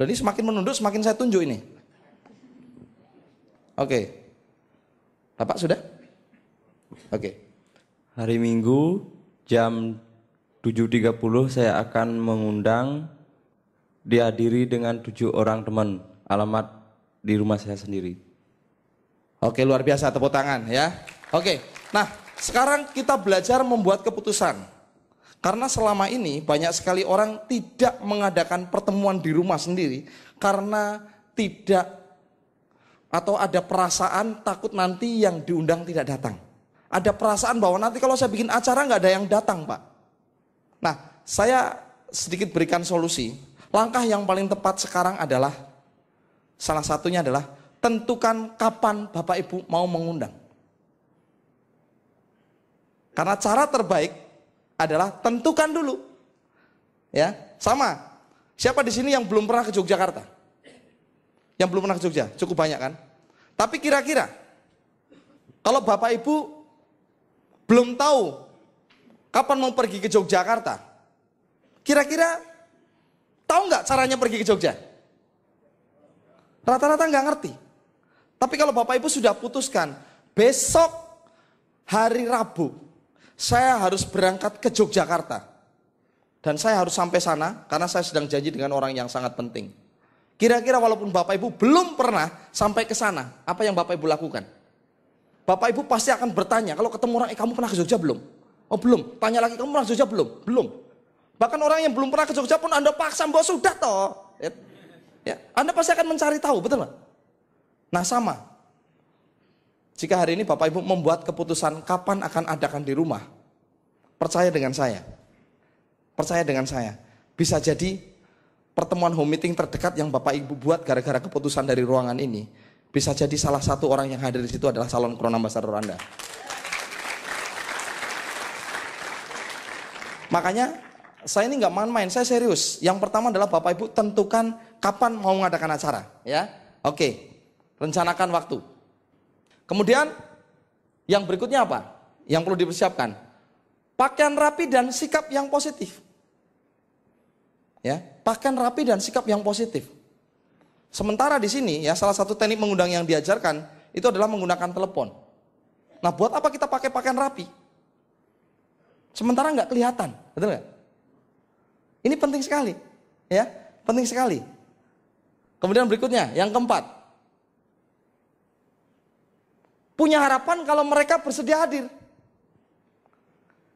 Dan semakin menunduk semakin saya tunjuk ini. Oke. Bapak sudah? Oke. Hari Minggu jam 7.30 saya akan mengundang dihadiri dengan tujuh orang teman. Alamat di rumah saya sendiri. Oke, luar biasa tepuk tangan ya. Oke. Nah, sekarang kita belajar membuat keputusan. Karena selama ini banyak sekali orang tidak mengadakan pertemuan di rumah sendiri karena tidak atau ada perasaan takut nanti yang diundang tidak datang. Ada perasaan bahwa nanti kalau saya bikin acara nggak ada yang datang, Pak. Nah, saya sedikit berikan solusi. Langkah yang paling tepat sekarang adalah salah satunya adalah tentukan kapan Bapak Ibu mau mengundang. Karena cara terbaik adalah tentukan dulu. Ya, sama. Siapa di sini yang belum pernah ke Yogyakarta? Yang belum pernah ke Jogja, cukup banyak kan? Tapi kira-kira kalau Bapak Ibu belum tahu kapan mau pergi ke Yogyakarta? Kira-kira tahu nggak caranya pergi ke Jogja? Rata-rata nggak ngerti. Tapi kalau Bapak Ibu sudah putuskan, besok hari Rabu saya harus berangkat ke Yogyakarta. Dan saya harus sampai sana karena saya sedang janji dengan orang yang sangat penting. Kira-kira walaupun Bapak Ibu belum pernah sampai ke sana, apa yang Bapak Ibu lakukan? Bapak Ibu pasti akan bertanya, kalau ketemu orang, eh kamu pernah ke Jogja belum? Oh belum, tanya lagi kamu pernah Jogja belum? Belum. Bahkan orang yang belum pernah ke Jogja pun Anda paksa bahwa sudah toh. Ya. ya. Anda pasti akan mencari tahu, betul nggak? Nah sama. Jika hari ini Bapak Ibu membuat keputusan kapan akan adakan di rumah, percaya dengan saya. Percaya dengan saya. Bisa jadi pertemuan home meeting terdekat yang Bapak Ibu buat gara-gara keputusan dari ruangan ini, bisa jadi salah satu orang yang hadir di situ adalah calon Corona ambassador Anda. Makanya saya ini nggak main-main, saya serius. Yang pertama adalah Bapak Ibu tentukan kapan mau mengadakan acara, ya. Oke. Rencanakan waktu. Kemudian yang berikutnya apa? Yang perlu dipersiapkan. Pakaian rapi dan sikap yang positif. Ya, pakaian rapi dan sikap yang positif. Sementara di sini ya salah satu teknik mengundang yang diajarkan itu adalah menggunakan telepon. Nah, buat apa kita pakai pakaian rapi? Sementara nggak kelihatan, betul nggak? Ini penting sekali, ya, penting sekali. Kemudian berikutnya, yang keempat, punya harapan kalau mereka bersedia hadir.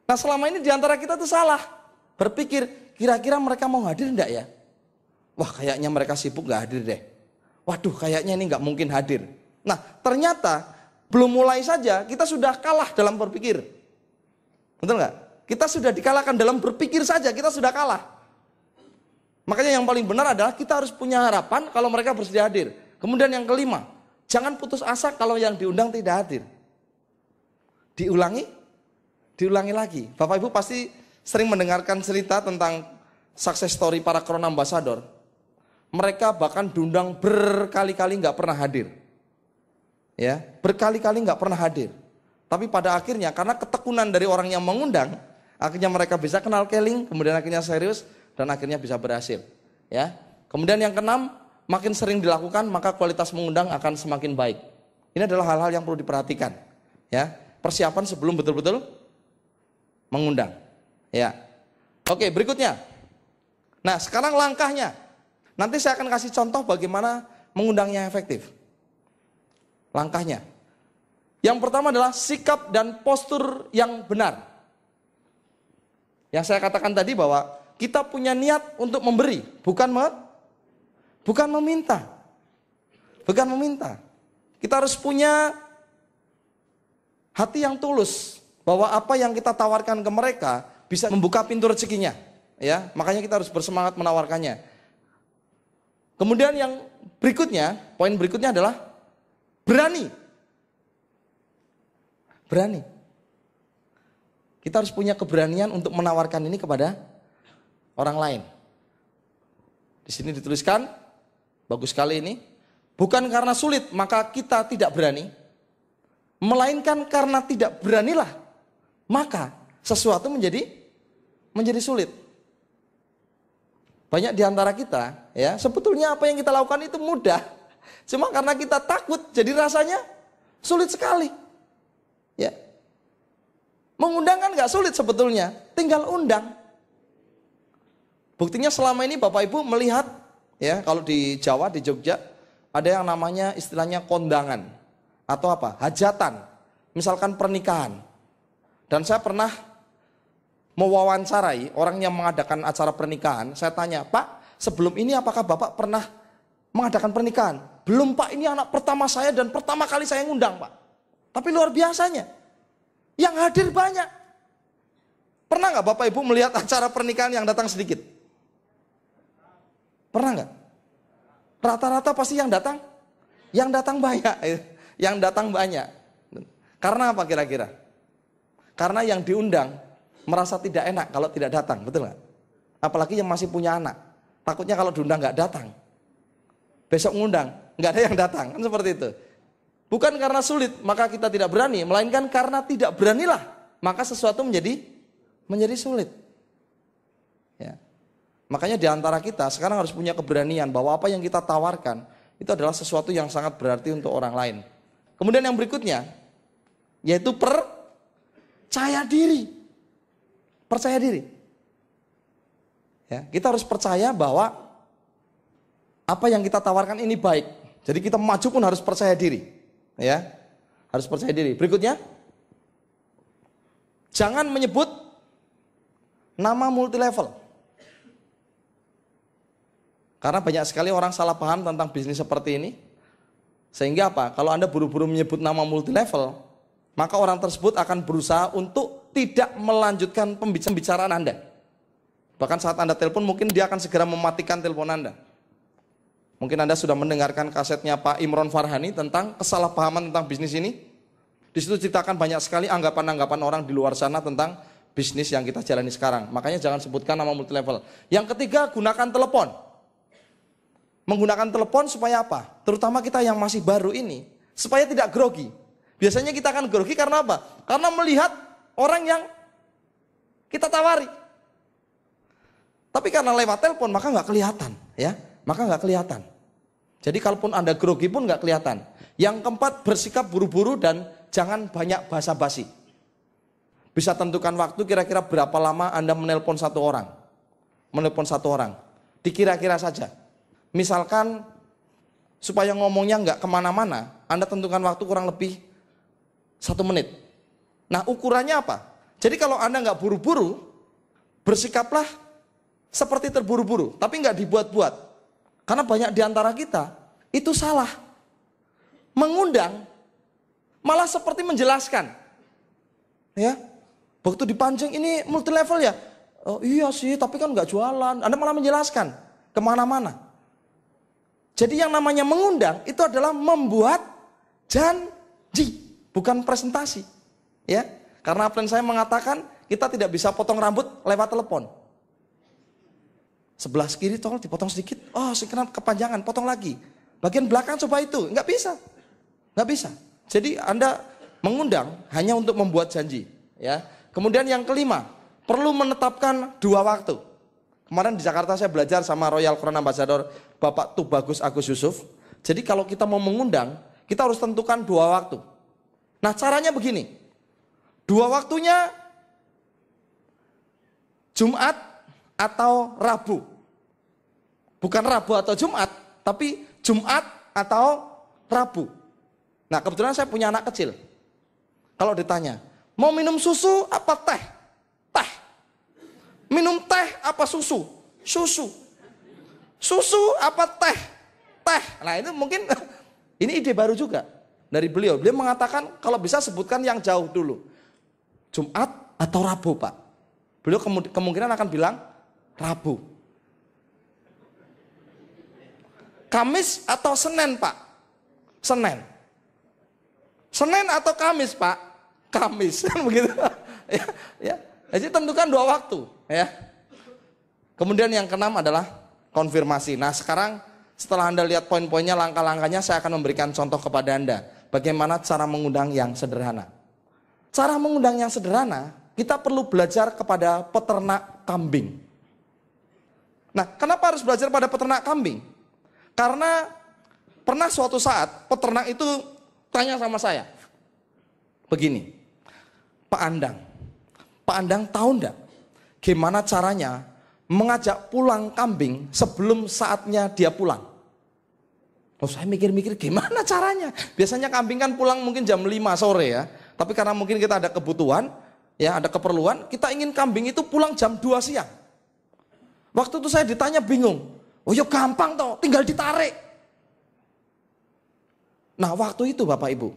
Nah selama ini diantara kita tuh salah, berpikir kira-kira mereka mau hadir enggak ya? Wah kayaknya mereka sibuk nggak hadir deh. Waduh kayaknya ini nggak mungkin hadir. Nah ternyata belum mulai saja kita sudah kalah dalam berpikir. Betul nggak? Kita sudah dikalahkan dalam berpikir saja, kita sudah kalah. Makanya yang paling benar adalah kita harus punya harapan kalau mereka bersedia hadir. Kemudian yang kelima, jangan putus asa kalau yang diundang tidak hadir. Diulangi, diulangi lagi. Bapak Ibu pasti sering mendengarkan cerita tentang success story para Corona ambassador. Mereka bahkan diundang berkali-kali nggak pernah hadir. Ya, berkali-kali nggak pernah hadir. Tapi pada akhirnya karena ketekunan dari orang yang mengundang, Akhirnya mereka bisa kenal keling, kemudian akhirnya serius dan akhirnya bisa berhasil. Ya. Kemudian yang keenam, makin sering dilakukan maka kualitas mengundang akan semakin baik. Ini adalah hal-hal yang perlu diperhatikan. Ya, persiapan sebelum betul-betul mengundang. Ya. Oke, berikutnya. Nah, sekarang langkahnya. Nanti saya akan kasih contoh bagaimana mengundangnya efektif. Langkahnya. Yang pertama adalah sikap dan postur yang benar. Yang saya katakan tadi bahwa kita punya niat untuk memberi, bukan me bukan meminta. Bukan meminta. Kita harus punya hati yang tulus bahwa apa yang kita tawarkan ke mereka bisa membuka pintu rezekinya, ya. Makanya kita harus bersemangat menawarkannya. Kemudian yang berikutnya, poin berikutnya adalah berani. Berani. Kita harus punya keberanian untuk menawarkan ini kepada orang lain. Di sini dituliskan, bagus sekali ini. Bukan karena sulit, maka kita tidak berani. Melainkan karena tidak beranilah, maka sesuatu menjadi menjadi sulit. Banyak di antara kita, ya, sebetulnya apa yang kita lakukan itu mudah. Cuma karena kita takut, jadi rasanya sulit sekali. Ya, Mengundang kan nggak sulit sebetulnya, tinggal undang. Buktinya selama ini Bapak Ibu melihat ya kalau di Jawa di Jogja ada yang namanya istilahnya kondangan atau apa? hajatan. Misalkan pernikahan. Dan saya pernah mewawancarai orang yang mengadakan acara pernikahan, saya tanya, "Pak, sebelum ini apakah Bapak pernah mengadakan pernikahan?" "Belum, Pak. Ini anak pertama saya dan pertama kali saya ngundang, Pak." Tapi luar biasanya, yang hadir banyak. Pernah nggak Bapak Ibu melihat acara pernikahan yang datang sedikit? Pernah nggak? Rata-rata pasti yang datang, yang datang banyak, [LAUGHS] yang datang banyak. Karena apa kira-kira? Karena yang diundang merasa tidak enak kalau tidak datang, betul nggak? Apalagi yang masih punya anak, takutnya kalau diundang nggak datang, besok ngundang nggak ada yang datang, kan seperti itu. Bukan karena sulit maka kita tidak berani, melainkan karena tidak beranilah maka sesuatu menjadi menjadi sulit. Ya. Makanya di antara kita sekarang harus punya keberanian bahwa apa yang kita tawarkan itu adalah sesuatu yang sangat berarti untuk orang lain. Kemudian yang berikutnya yaitu percaya diri. Percaya diri. Ya, kita harus percaya bahwa apa yang kita tawarkan ini baik. Jadi kita maju pun harus percaya diri ya. Harus percaya diri. Berikutnya jangan menyebut nama multi level. Karena banyak sekali orang salah paham tentang bisnis seperti ini. Sehingga apa? Kalau Anda buru-buru menyebut nama multi level, maka orang tersebut akan berusaha untuk tidak melanjutkan pembicaraan Anda. Bahkan saat Anda telepon mungkin dia akan segera mematikan telepon Anda. Mungkin Anda sudah mendengarkan kasetnya Pak Imron Farhani tentang kesalahpahaman tentang bisnis ini. Di situ ceritakan banyak sekali anggapan-anggapan orang di luar sana tentang bisnis yang kita jalani sekarang. Makanya jangan sebutkan nama multilevel. Yang ketiga, gunakan telepon. Menggunakan telepon supaya apa? Terutama kita yang masih baru ini, supaya tidak grogi. Biasanya kita akan grogi karena apa? Karena melihat orang yang kita tawari. Tapi karena lewat telepon maka nggak kelihatan, ya. Maka nggak kelihatan. Jadi kalaupun Anda grogi pun nggak kelihatan. Yang keempat, bersikap buru-buru dan jangan banyak basa-basi. Bisa tentukan waktu kira-kira berapa lama Anda menelpon satu orang. Menelpon satu orang. Dikira-kira saja. Misalkan supaya ngomongnya nggak kemana-mana, Anda tentukan waktu kurang lebih satu menit. Nah ukurannya apa? Jadi kalau Anda nggak buru-buru, bersikaplah seperti terburu-buru, tapi nggak dibuat-buat. Karena banyak di antara kita itu salah. Mengundang malah seperti menjelaskan. Ya. Waktu dipancing ini multi level ya. Oh, iya sih, tapi kan nggak jualan. Anda malah menjelaskan kemana-mana. Jadi yang namanya mengundang itu adalah membuat janji, bukan presentasi. Ya, karena apa saya mengatakan, kita tidak bisa potong rambut lewat telepon. Sebelah kiri tol dipotong sedikit. Oh, si kepanjangan, potong lagi. Bagian belakang coba itu. Nggak bisa. Nggak bisa. Jadi Anda mengundang hanya untuk membuat janji. ya. Kemudian yang kelima, perlu menetapkan dua waktu. Kemarin di Jakarta saya belajar sama Royal Corona Ambassador Bapak Tubagus Agus Yusuf. Jadi kalau kita mau mengundang, kita harus tentukan dua waktu. Nah caranya begini, dua waktunya Jumat atau Rabu. Bukan Rabu atau Jumat, tapi Jumat atau Rabu. Nah, kebetulan saya punya anak kecil. Kalau ditanya, mau minum susu apa teh? Teh. Minum teh apa susu? Susu. Susu apa teh? Teh. Nah, itu mungkin [LAUGHS] ini ide baru juga dari beliau. Beliau mengatakan kalau bisa sebutkan yang jauh dulu. Jumat atau Rabu, Pak. Beliau kemungkinan akan bilang Rabu. Kamis atau Senin, Pak? Senin. Senin atau Kamis, Pak? Kamis, [LAUGHS] kan begitu. ya, ya. Jadi tentukan dua waktu, ya. Kemudian yang keenam adalah konfirmasi. Nah, sekarang setelah Anda lihat poin-poinnya, langkah-langkahnya, saya akan memberikan contoh kepada Anda. Bagaimana cara mengundang yang sederhana. Cara mengundang yang sederhana, kita perlu belajar kepada peternak kambing. Nah, kenapa harus belajar pada peternak kambing? Karena pernah suatu saat peternak itu tanya sama saya. Begini, Pak Andang, Pak Andang tahu enggak gimana caranya mengajak pulang kambing sebelum saatnya dia pulang? Oh, saya mikir-mikir gimana caranya? Biasanya kambing kan pulang mungkin jam 5 sore ya. Tapi karena mungkin kita ada kebutuhan, ya ada keperluan, kita ingin kambing itu pulang jam 2 siang. Waktu itu saya ditanya bingung. Oh ya gampang toh, tinggal ditarik. Nah waktu itu Bapak Ibu,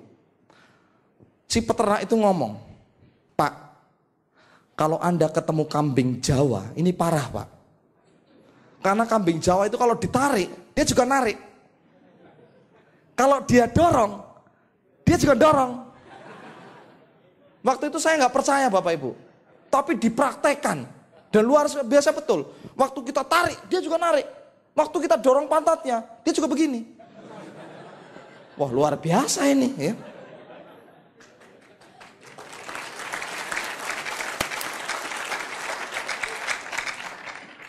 si peternak itu ngomong, Pak, kalau Anda ketemu kambing Jawa, ini parah Pak. Karena kambing Jawa itu kalau ditarik, dia juga narik. Kalau dia dorong, dia juga dorong. Waktu itu saya nggak percaya Bapak Ibu. Tapi dipraktekan. Dan luar biasa betul. Waktu kita tarik, dia juga narik. Waktu kita dorong pantatnya, dia juga begini. Wah luar biasa ini ya.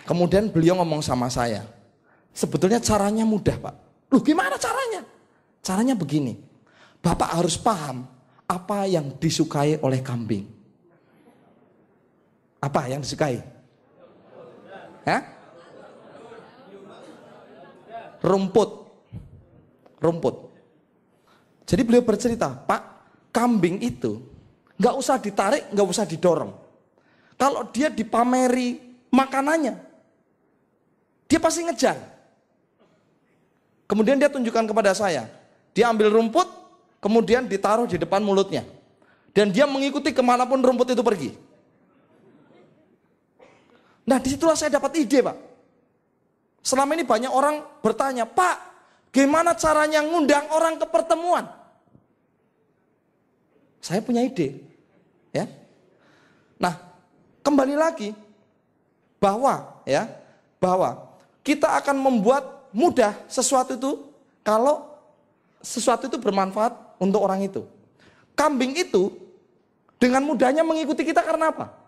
Kemudian beliau ngomong sama saya. Sebetulnya caranya mudah pak. Loh gimana caranya? Caranya begini. Bapak harus paham apa yang disukai oleh kambing. Apa yang disukai? ya Rumput. Rumput. Jadi beliau bercerita, Pak, kambing itu nggak usah ditarik, nggak usah didorong. Kalau dia dipameri makanannya, dia pasti ngejar. Kemudian dia tunjukkan kepada saya, dia ambil rumput, kemudian ditaruh di depan mulutnya. Dan dia mengikuti kemanapun rumput itu pergi. Nah disitulah saya dapat ide Pak. Selama ini banyak orang bertanya, Pak gimana caranya ngundang orang ke pertemuan? Saya punya ide. ya. Nah kembali lagi bahwa ya bahwa kita akan membuat mudah sesuatu itu kalau sesuatu itu bermanfaat untuk orang itu. Kambing itu dengan mudahnya mengikuti kita karena apa?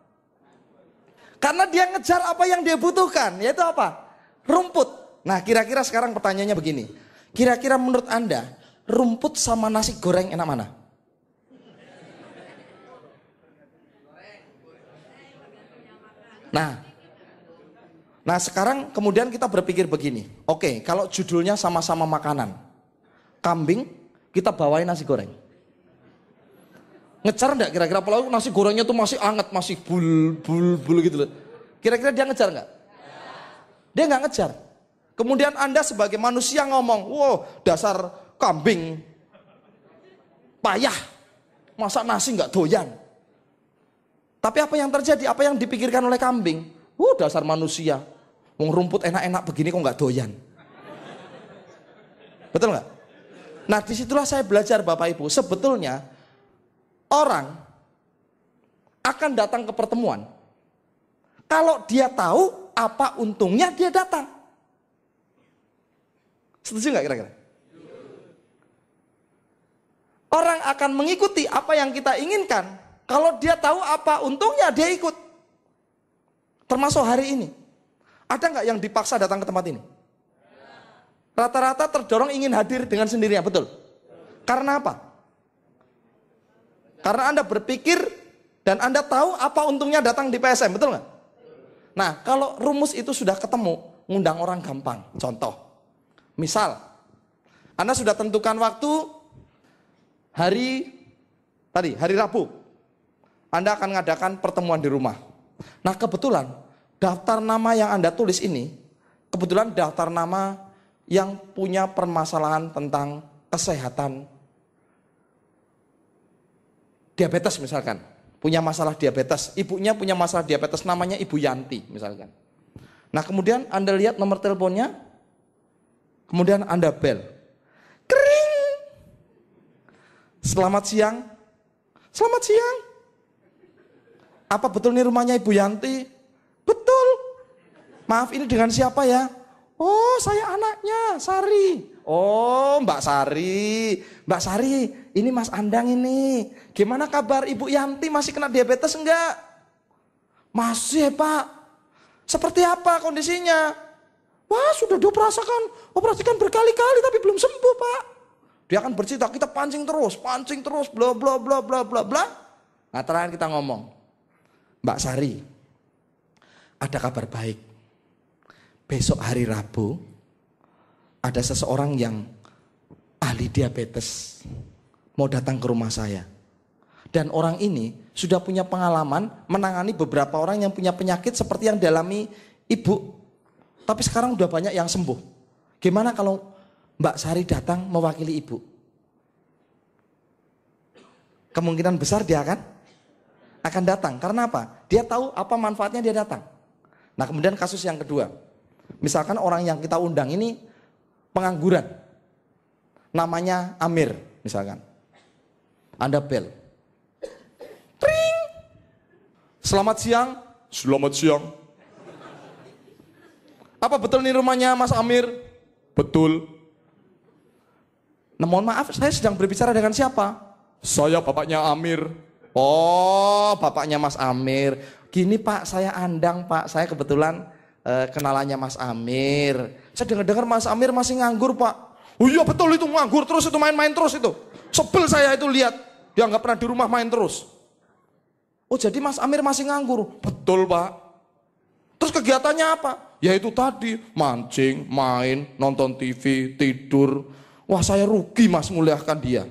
Karena dia ngejar apa yang dia butuhkan, yaitu apa? Rumput. Nah, kira-kira sekarang pertanyaannya begini. Kira-kira menurut Anda, rumput sama nasi goreng enak mana? Nah, nah sekarang kemudian kita berpikir begini. Oke, kalau judulnya sama-sama makanan. Kambing, kita bawain nasi goreng. Ngejar enggak kira-kira? pelaku nasi gorengnya tuh masih anget, masih bul, bul, bul gitu loh. Kira-kira dia ngejar enggak? Dia enggak ngejar. Kemudian Anda sebagai manusia ngomong, wow dasar kambing payah. Masa nasi enggak doyan? Tapi apa yang terjadi? Apa yang dipikirkan oleh kambing? Wow dasar manusia. mau rumput enak-enak begini kok enggak doyan. Betul enggak? Nah disitulah saya belajar Bapak Ibu. Sebetulnya orang akan datang ke pertemuan. Kalau dia tahu apa untungnya dia datang. Setuju nggak kira-kira? Orang akan mengikuti apa yang kita inginkan. Kalau dia tahu apa untungnya dia ikut. Termasuk hari ini. Ada nggak yang dipaksa datang ke tempat ini? Rata-rata terdorong ingin hadir dengan sendirinya, betul? Karena apa? Karena Anda berpikir dan Anda tahu apa untungnya datang di PSM, betul nggak? Nah, kalau rumus itu sudah ketemu, ngundang orang gampang. Contoh, misal Anda sudah tentukan waktu hari tadi, hari Rabu. Anda akan mengadakan pertemuan di rumah. Nah, kebetulan daftar nama yang Anda tulis ini, kebetulan daftar nama yang punya permasalahan tentang kesehatan diabetes misalkan, punya masalah diabetes, ibunya punya masalah diabetes namanya Ibu Yanti misalkan. Nah, kemudian Anda lihat nomor teleponnya, kemudian Anda bel. Kering. Selamat siang. Selamat siang. Apa betul ini rumahnya Ibu Yanti? Betul. Maaf ini dengan siapa ya? Oh, saya anaknya, Sari. Oh, Mbak Sari. Mbak Sari, ini Mas Andang ini. Gimana kabar Ibu Yanti masih kena diabetes enggak? Masih, ya, Pak. Seperti apa kondisinya? Wah, sudah dioperasakan. Operasikan berkali-kali tapi belum sembuh, Pak. Dia akan bercerita, kita pancing terus, pancing terus, bla bla bla bla bla bla. Nah, terakhir kita ngomong. Mbak Sari, ada kabar baik. Besok hari Rabu, ada seseorang yang ahli diabetes mau datang ke rumah saya. Dan orang ini sudah punya pengalaman menangani beberapa orang yang punya penyakit seperti yang dialami ibu. Tapi sekarang sudah banyak yang sembuh. Gimana kalau Mbak Sari datang mewakili ibu? Kemungkinan besar dia akan akan datang. Karena apa? Dia tahu apa manfaatnya dia datang. Nah, kemudian kasus yang kedua. Misalkan orang yang kita undang ini pengangguran. Namanya Amir misalkan. Anda bel. Tring. Selamat siang. Selamat siang. Apa betul ini rumahnya Mas Amir? Betul. Nah, mohon maaf, saya sedang berbicara dengan siapa? Saya bapaknya Amir. Oh, bapaknya Mas Amir. Gini Pak, saya andang Pak. Saya kebetulan Eh, kenalannya Mas Amir. Saya dengar-dengar Mas Amir masih nganggur, Pak. Oh iya betul itu nganggur terus itu main-main terus itu. Sebel saya itu lihat dia nggak pernah di rumah main terus. Oh jadi Mas Amir masih nganggur. Betul, Pak. Terus kegiatannya apa? Ya itu tadi mancing, main, nonton TV, tidur. Wah, saya rugi Mas muliakan dia.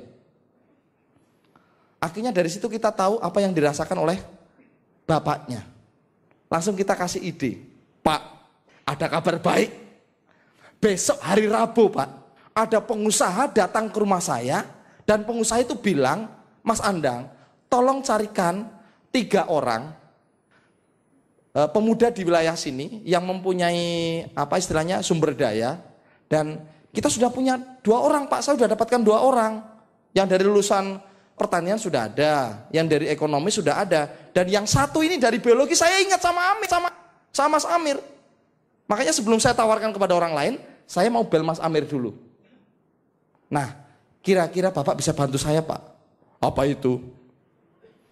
Akhirnya dari situ kita tahu apa yang dirasakan oleh bapaknya. Langsung kita kasih ide. Pak, ada kabar baik. Besok hari Rabu, Pak, ada pengusaha datang ke rumah saya dan pengusaha itu bilang, Mas Andang, tolong carikan tiga orang eh, pemuda di wilayah sini yang mempunyai apa istilahnya sumber daya dan kita sudah punya dua orang Pak, saya sudah dapatkan dua orang yang dari lulusan pertanian sudah ada, yang dari ekonomi sudah ada, dan yang satu ini dari biologi saya ingat sama Amit sama sama Mas Amir. Makanya sebelum saya tawarkan kepada orang lain, saya mau bel Mas Amir dulu. Nah, kira-kira Bapak bisa bantu saya Pak? Apa itu?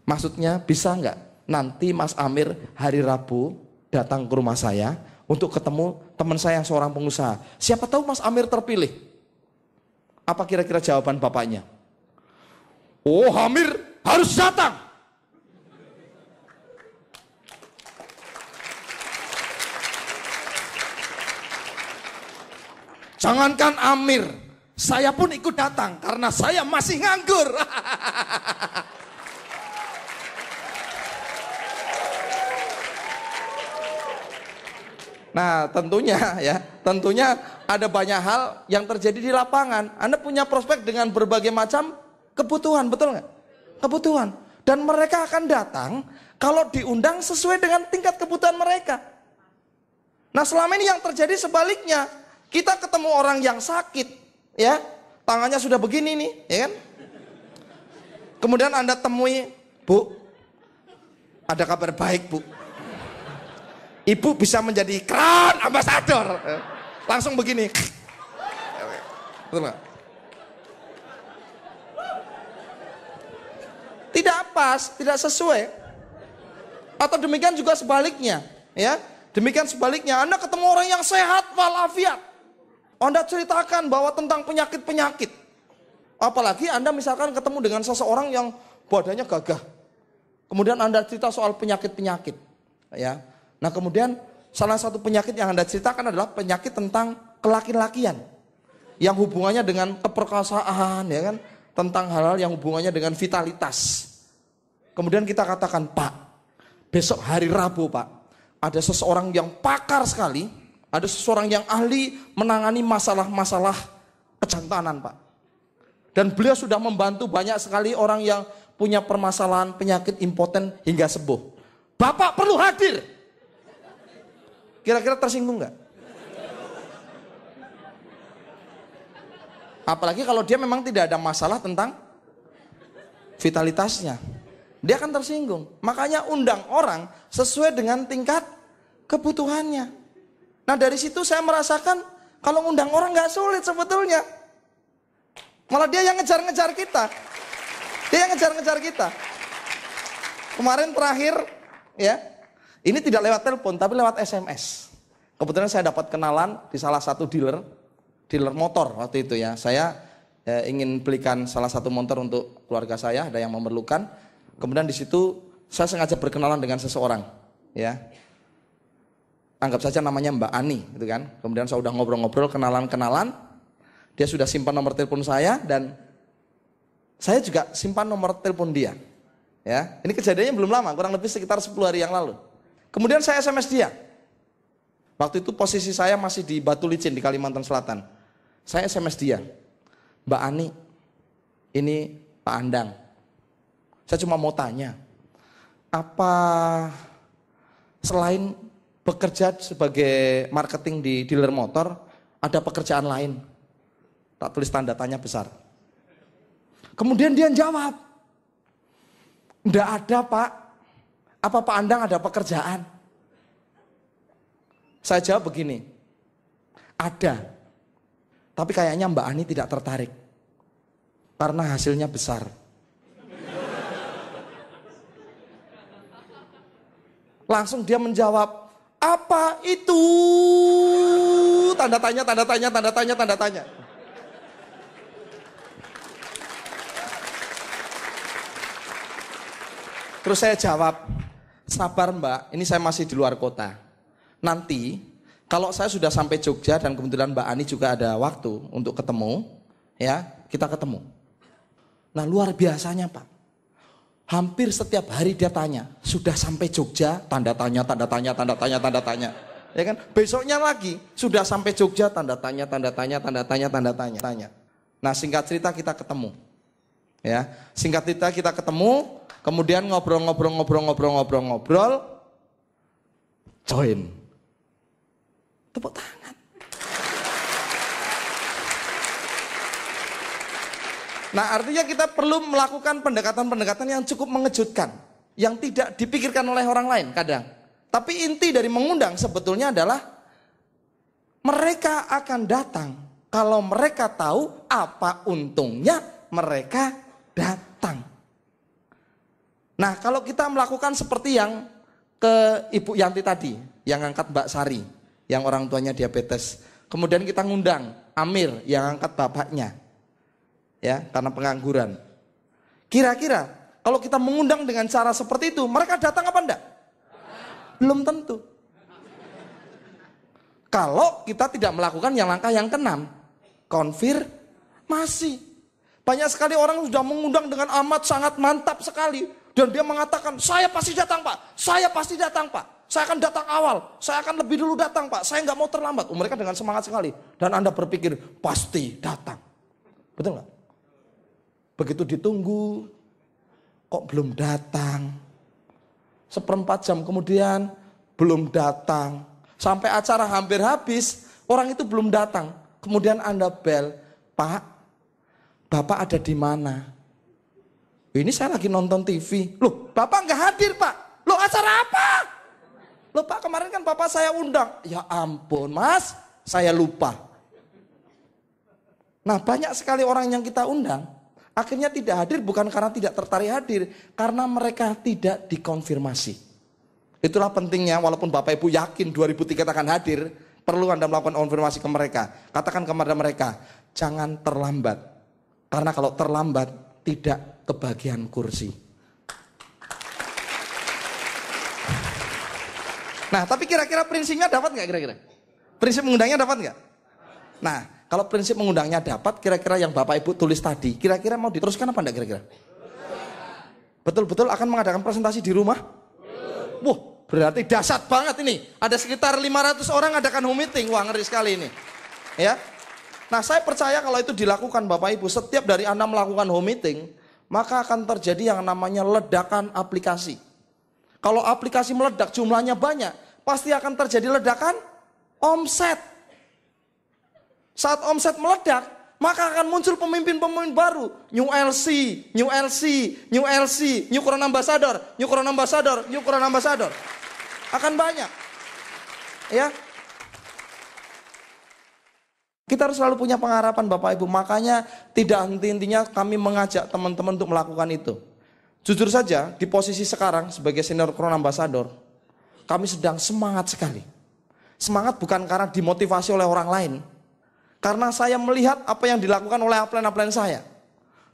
Maksudnya bisa enggak nanti Mas Amir hari Rabu datang ke rumah saya untuk ketemu teman saya yang seorang pengusaha. Siapa tahu Mas Amir terpilih. Apa kira-kira jawaban bapaknya? Oh Amir harus datang. Jangankan Amir, saya pun ikut datang karena saya masih nganggur. [LAUGHS] Nah, tentunya ya, tentunya ada banyak hal yang terjadi di lapangan. Anda punya prospek dengan berbagai macam kebutuhan, betul nggak? Kebutuhan. Dan mereka akan datang kalau diundang sesuai dengan tingkat kebutuhan mereka. Nah, selama ini yang terjadi sebaliknya, kita ketemu orang yang sakit, ya, tangannya sudah begini nih, ya kan? Kemudian Anda temui, Bu, ada kabar baik, Bu. Ibu bisa menjadi crown ambassador. Langsung begini. Betul gak? Tidak pas, tidak sesuai. Atau demikian juga sebaliknya, ya. Demikian sebaliknya, Anda ketemu orang yang sehat walafiat. Anda ceritakan bahwa tentang penyakit-penyakit. Apalagi Anda misalkan ketemu dengan seseorang yang badannya gagah. Kemudian Anda cerita soal penyakit-penyakit. Ya. Nah kemudian salah satu penyakit yang Anda ceritakan adalah penyakit tentang kelaki-lakian. Yang hubungannya dengan keperkasaan ya kan. Tentang hal-hal yang hubungannya dengan vitalitas. Kemudian kita katakan, Pak, besok hari Rabu Pak. Ada seseorang yang pakar sekali ada seseorang yang ahli menangani masalah-masalah kejantanan, Pak. Dan beliau sudah membantu banyak sekali orang yang punya permasalahan penyakit impoten hingga sembuh. Bapak perlu hadir. Kira-kira tersinggung nggak? Apalagi kalau dia memang tidak ada masalah tentang vitalitasnya. Dia akan tersinggung. Makanya undang orang sesuai dengan tingkat kebutuhannya. Nah dari situ saya merasakan kalau ngundang orang nggak sulit sebetulnya. Malah dia yang ngejar-ngejar kita. Dia yang ngejar-ngejar kita. Kemarin terakhir ya, ini tidak lewat telepon tapi lewat SMS. Kebetulan saya dapat kenalan di salah satu dealer, dealer motor waktu itu ya. Saya ya, ingin belikan salah satu motor untuk keluarga saya, ada yang memerlukan. Kemudian di situ saya sengaja berkenalan dengan seseorang, ya anggap saja namanya Mbak Ani gitu kan. Kemudian saya udah ngobrol-ngobrol kenalan-kenalan. Dia sudah simpan nomor telepon saya dan saya juga simpan nomor telepon dia. Ya, ini kejadiannya belum lama, kurang lebih sekitar 10 hari yang lalu. Kemudian saya SMS dia. Waktu itu posisi saya masih di Batu Licin di Kalimantan Selatan. Saya SMS dia. Mbak Ani, ini Pak Andang. Saya cuma mau tanya, apa selain bekerja sebagai marketing di dealer motor, ada pekerjaan lain. Tak tulis tanda tanya besar. Kemudian dia jawab, ndak ada pak, apa Pak Andang ada pekerjaan? Saya jawab begini, ada. Tapi kayaknya Mbak Ani tidak tertarik. Karena hasilnya besar. Langsung dia menjawab, apa itu? Tanda tanya, tanda tanya, tanda tanya, tanda tanya. Terus saya jawab, sabar mbak, ini saya masih di luar kota. Nanti, kalau saya sudah sampai Jogja dan kebetulan mbak Ani juga ada waktu untuk ketemu, ya kita ketemu. Nah luar biasanya pak, hampir setiap hari dia tanya, sudah sampai Jogja, tanda tanya, tanda tanya, tanda tanya, tanda tanya. Ya kan? Besoknya lagi, sudah sampai Jogja, tanda tanya, tanda tanya, tanda tanya, tanda tanya, tanya. Nah singkat cerita kita ketemu. Ya, singkat cerita kita ketemu, kemudian ngobrol-ngobrol-ngobrol-ngobrol-ngobrol-ngobrol, join. Tepuk tangan. Nah artinya kita perlu melakukan pendekatan-pendekatan yang cukup mengejutkan. Yang tidak dipikirkan oleh orang lain kadang. Tapi inti dari mengundang sebetulnya adalah mereka akan datang. Kalau mereka tahu apa untungnya mereka datang. Nah kalau kita melakukan seperti yang ke Ibu Yanti tadi. Yang angkat Mbak Sari. Yang orang tuanya diabetes. Kemudian kita ngundang Amir yang angkat bapaknya ya karena pengangguran. Kira-kira kalau kita mengundang dengan cara seperti itu, mereka datang apa enggak? Belum tentu. Kalau kita tidak melakukan yang langkah yang keenam, konfir, masih Banyak sekali orang sudah mengundang dengan amat sangat mantap sekali dan dia mengatakan, "Saya pasti datang, Pak. Saya pasti datang, Pak. Saya akan datang awal. Saya akan lebih dulu datang, Pak. Saya nggak mau terlambat." Oh, mereka dengan semangat sekali dan Anda berpikir, "Pasti datang." Betul nggak? Begitu ditunggu, kok belum datang. Seperempat jam kemudian, belum datang. Sampai acara hampir habis, orang itu belum datang. Kemudian Anda bel, Pak, Bapak ada di mana? Ini saya lagi nonton TV. Loh, Bapak nggak hadir, Pak. Loh, acara apa? Loh, Pak, kemarin kan Bapak saya undang. Ya ampun, Mas, saya lupa. Nah, banyak sekali orang yang kita undang, Akhirnya tidak hadir bukan karena tidak tertarik hadir, karena mereka tidak dikonfirmasi. Itulah pentingnya walaupun Bapak Ibu yakin 2003 akan hadir, perlu Anda melakukan konfirmasi ke mereka. Katakan kepada mereka, jangan terlambat. Karena kalau terlambat tidak kebagian kursi. Nah, tapi kira-kira prinsipnya dapat nggak kira-kira? Prinsip mengundangnya dapat nggak? Nah, kalau prinsip mengundangnya dapat, kira-kira yang Bapak Ibu tulis tadi, kira-kira mau diteruskan apa enggak kira-kira? Betul-betul akan mengadakan presentasi di rumah? Betul. Wah, berarti dasar banget ini. Ada sekitar 500 orang adakan home meeting. Wah, ngeri sekali ini. Ya. Nah, saya percaya kalau itu dilakukan Bapak Ibu, setiap dari Anda melakukan home meeting, maka akan terjadi yang namanya ledakan aplikasi. Kalau aplikasi meledak jumlahnya banyak, pasti akan terjadi ledakan omset. Saat omset meledak, maka akan muncul pemimpin-pemimpin baru. New LC, New LC, New LC, New Corona Ambassador, New Corona Ambassador, New Corona Ambassador. Akan banyak. Ya, kita harus selalu punya pengharapan Bapak Ibu. Makanya tidak henti-hentinya kami mengajak teman-teman untuk melakukan itu. Jujur saja di posisi sekarang sebagai senior Corona Ambassador. Kami sedang semangat sekali. Semangat bukan karena dimotivasi oleh orang lain. Karena saya melihat apa yang dilakukan oleh upline-upline saya.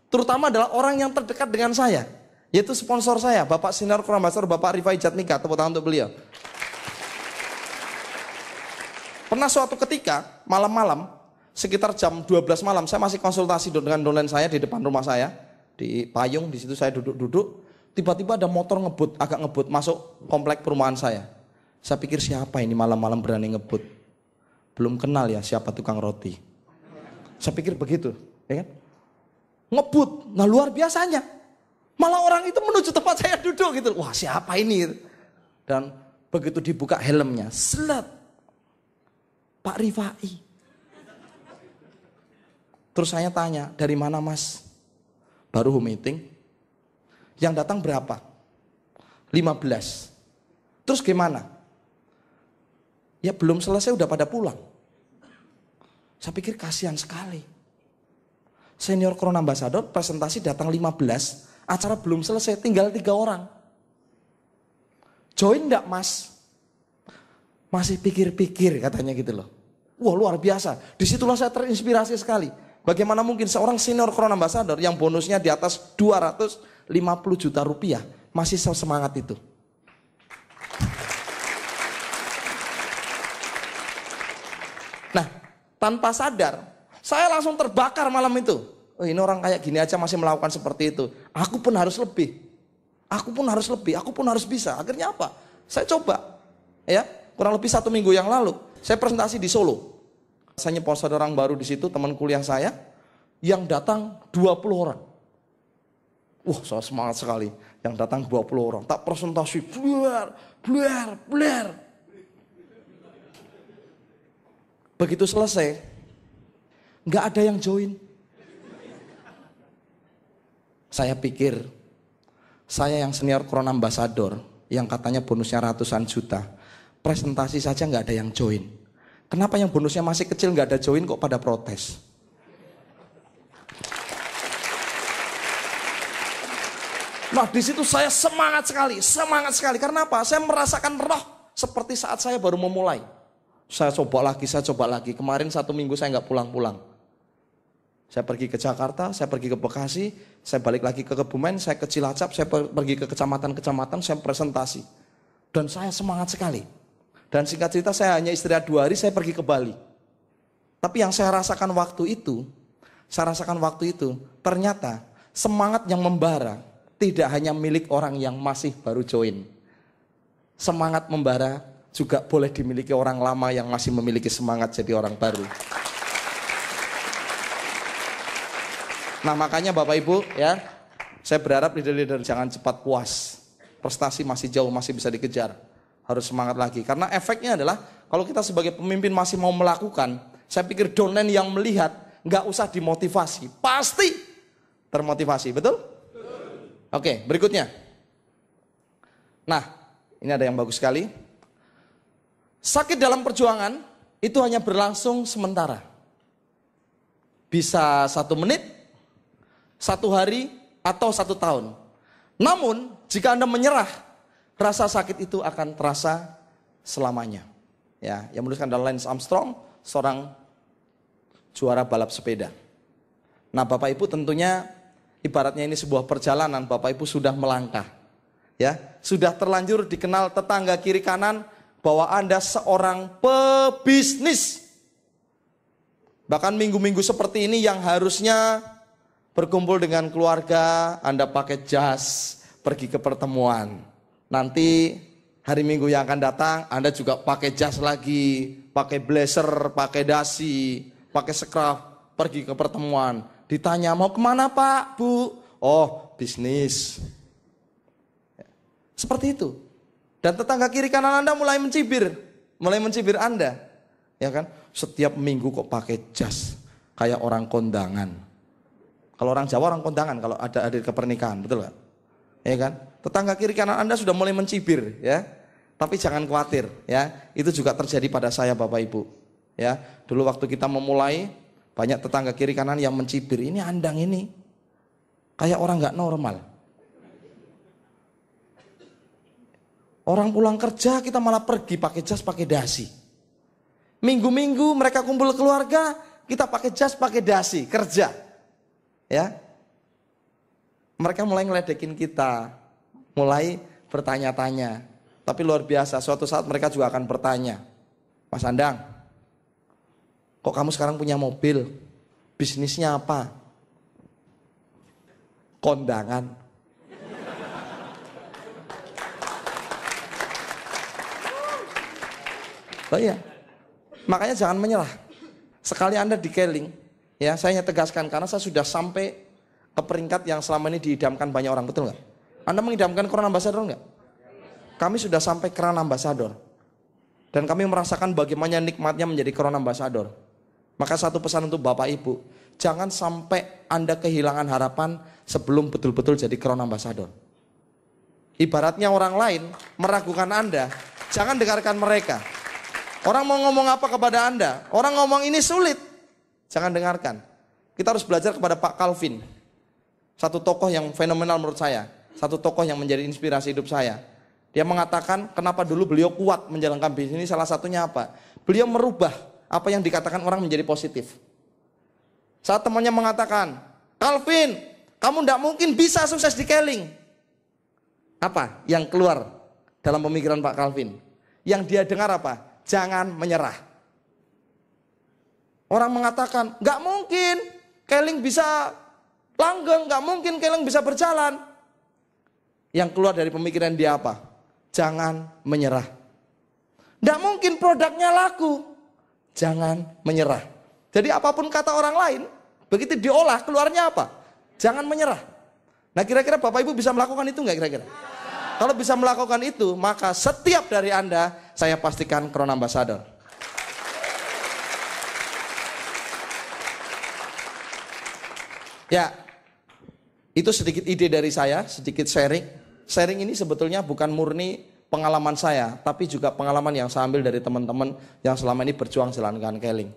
Terutama adalah orang yang terdekat dengan saya. Yaitu sponsor saya, Bapak Sinar Kurambasar, Bapak Rifai Jatnika. Tepuk tangan untuk beliau. Pernah suatu ketika, malam-malam, sekitar jam 12 malam, saya masih konsultasi dengan dolen saya di depan rumah saya. Di payung, di situ saya duduk-duduk. Tiba-tiba ada motor ngebut, agak ngebut, masuk komplek perumahan saya. Saya pikir siapa ini malam-malam berani ngebut belum kenal ya siapa tukang roti. Saya pikir begitu, ya kan? Ngebut, nah luar biasanya. Malah orang itu menuju tempat saya duduk gitu. Wah siapa ini? Dan begitu dibuka helmnya, selat. Pak Rifai. Terus saya tanya, dari mana mas? Baru home meeting. Yang datang berapa? 15. Terus gimana? Ya belum selesai udah pada pulang. Saya pikir kasihan sekali. Senior Corona Ambassador presentasi datang 15, acara belum selesai, tinggal tiga orang. Join enggak mas? Masih pikir-pikir katanya gitu loh. Wah luar biasa, disitulah saya terinspirasi sekali. Bagaimana mungkin seorang senior Corona Ambassador yang bonusnya di atas 250 juta rupiah masih semangat itu. tanpa sadar. Saya langsung terbakar malam itu. Oh, ini orang kayak gini aja masih melakukan seperti itu. Aku pun harus lebih. Aku pun harus lebih. Aku pun harus bisa. Akhirnya apa? Saya coba. Ya, kurang lebih satu minggu yang lalu. Saya presentasi di Solo. Saya nyeponsor orang baru di situ, teman kuliah saya. Yang datang 20 orang. Wah, saya semangat sekali. Yang datang 20 orang. Tak presentasi, bluar, bluar, bluar. Begitu selesai, nggak ada yang join. Saya pikir, saya yang senior Corona Ambassador, yang katanya bonusnya ratusan juta, presentasi saja nggak ada yang join. Kenapa yang bonusnya masih kecil nggak ada join kok pada protes? Nah di situ saya semangat sekali, semangat sekali. Karena apa? Saya merasakan roh seperti saat saya baru memulai. Saya coba lagi, saya coba lagi. Kemarin satu minggu saya nggak pulang-pulang. Saya pergi ke Jakarta, saya pergi ke Bekasi, saya balik lagi ke Kebumen, saya ke Cilacap, saya pergi ke kecamatan-kecamatan, saya presentasi. Dan saya semangat sekali. Dan singkat cerita saya hanya istirahat dua hari, saya pergi ke Bali. Tapi yang saya rasakan waktu itu, saya rasakan waktu itu, ternyata semangat yang membara tidak hanya milik orang yang masih baru join. Semangat membara juga boleh dimiliki orang lama yang masih memiliki semangat jadi orang baru. Nah makanya Bapak Ibu ya, saya berharap leader-leader jangan cepat puas. Prestasi masih jauh, masih bisa dikejar. Harus semangat lagi. Karena efeknya adalah kalau kita sebagai pemimpin masih mau melakukan, saya pikir downline yang melihat nggak usah dimotivasi, pasti termotivasi, betul? betul. Oke, berikutnya. Nah, ini ada yang bagus sekali. Sakit dalam perjuangan itu hanya berlangsung sementara. Bisa satu menit, satu hari, atau satu tahun. Namun, jika Anda menyerah, rasa sakit itu akan terasa selamanya. Ya, yang menuliskan adalah Lance Armstrong, seorang juara balap sepeda. Nah, Bapak Ibu tentunya ibaratnya ini sebuah perjalanan, Bapak Ibu sudah melangkah. Ya, sudah terlanjur dikenal tetangga kiri kanan, bahwa Anda seorang pebisnis. Bahkan minggu-minggu seperti ini yang harusnya berkumpul dengan keluarga, Anda pakai jas, pergi ke pertemuan. Nanti hari minggu yang akan datang, Anda juga pakai jas lagi, pakai blazer, pakai dasi, pakai scarf, pergi ke pertemuan. Ditanya, mau kemana Pak, Bu? Oh, bisnis. Seperti itu. Dan tetangga kiri kanan Anda mulai mencibir, mulai mencibir Anda. Ya kan? Setiap minggu kok pakai jas kayak orang kondangan. Kalau orang Jawa orang kondangan kalau ada hadir ke pernikahan, betul kan? Ya kan? Tetangga kiri kanan Anda sudah mulai mencibir, ya. Tapi jangan khawatir, ya. Itu juga terjadi pada saya Bapak Ibu. Ya, dulu waktu kita memulai banyak tetangga kiri kanan yang mencibir, ini andang ini kayak orang nggak normal. Orang pulang kerja kita malah pergi pakai jas pakai dasi. Minggu-minggu mereka kumpul keluarga, kita pakai jas pakai dasi kerja. Ya. Mereka mulai ngeledekin kita, mulai bertanya-tanya. Tapi luar biasa, suatu saat mereka juga akan bertanya. Mas Andang, kok kamu sekarang punya mobil? Bisnisnya apa? Kondangan. Oh iya. Makanya jangan menyerah. Sekali Anda dikeling, ya saya hanya tegaskan karena saya sudah sampai ke peringkat yang selama ini diidamkan banyak orang, betul nggak? Anda mengidamkan Corona Ambassador nggak? Kami sudah sampai Corona Ambassador. Dan kami merasakan bagaimana nikmatnya menjadi Corona Ambassador. Maka satu pesan untuk Bapak Ibu, jangan sampai Anda kehilangan harapan sebelum betul-betul jadi Corona Ambassador. Ibaratnya orang lain meragukan Anda, jangan dengarkan mereka. Orang mau ngomong apa kepada Anda? Orang ngomong ini sulit. Jangan dengarkan. Kita harus belajar kepada Pak Calvin. Satu tokoh yang fenomenal menurut saya. Satu tokoh yang menjadi inspirasi hidup saya. Dia mengatakan kenapa dulu beliau kuat menjalankan bisnis ini salah satunya apa? Beliau merubah apa yang dikatakan orang menjadi positif. Saat temannya mengatakan, Calvin, kamu tidak mungkin bisa sukses di Keling. Apa yang keluar dalam pemikiran Pak Calvin? Yang dia dengar apa? jangan menyerah. Orang mengatakan, nggak mungkin keling bisa langgeng, nggak mungkin keling bisa berjalan. Yang keluar dari pemikiran dia apa? Jangan menyerah. Nggak mungkin produknya laku. Jangan menyerah. Jadi apapun kata orang lain, begitu diolah keluarnya apa? Jangan menyerah. Nah kira-kira Bapak Ibu bisa melakukan itu nggak kira-kira? Kalau bisa melakukan itu, maka setiap dari Anda saya pastikan Crown Ambassador. Ya, itu sedikit ide dari saya, sedikit sharing. Sharing ini sebetulnya bukan murni pengalaman saya, tapi juga pengalaman yang saya ambil dari teman-teman yang selama ini berjuang jalankan keling.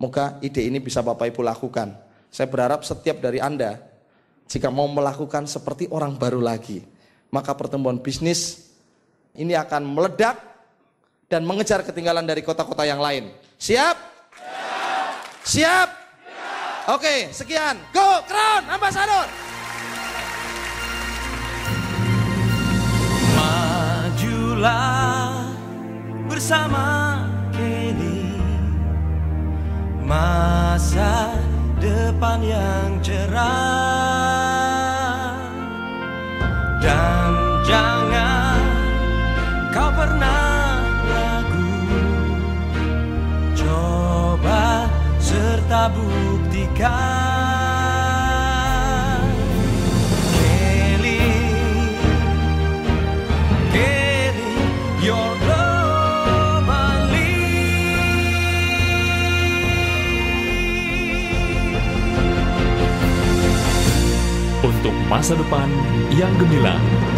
Moga ide ini bisa Bapak Ibu lakukan. Saya berharap setiap dari Anda, jika mau melakukan seperti orang baru lagi, maka pertemuan bisnis ini akan meledak dan mengejar ketinggalan dari kota-kota yang lain. Siap? Siap. Siap? Siap. Oke, sekian. Go Crown Ambassador. Majulah bersama kini masa depan yang cerah dan jangan kau pernah kita buktikan Kelly Kelly your love only Untuk masa depan yang gemilang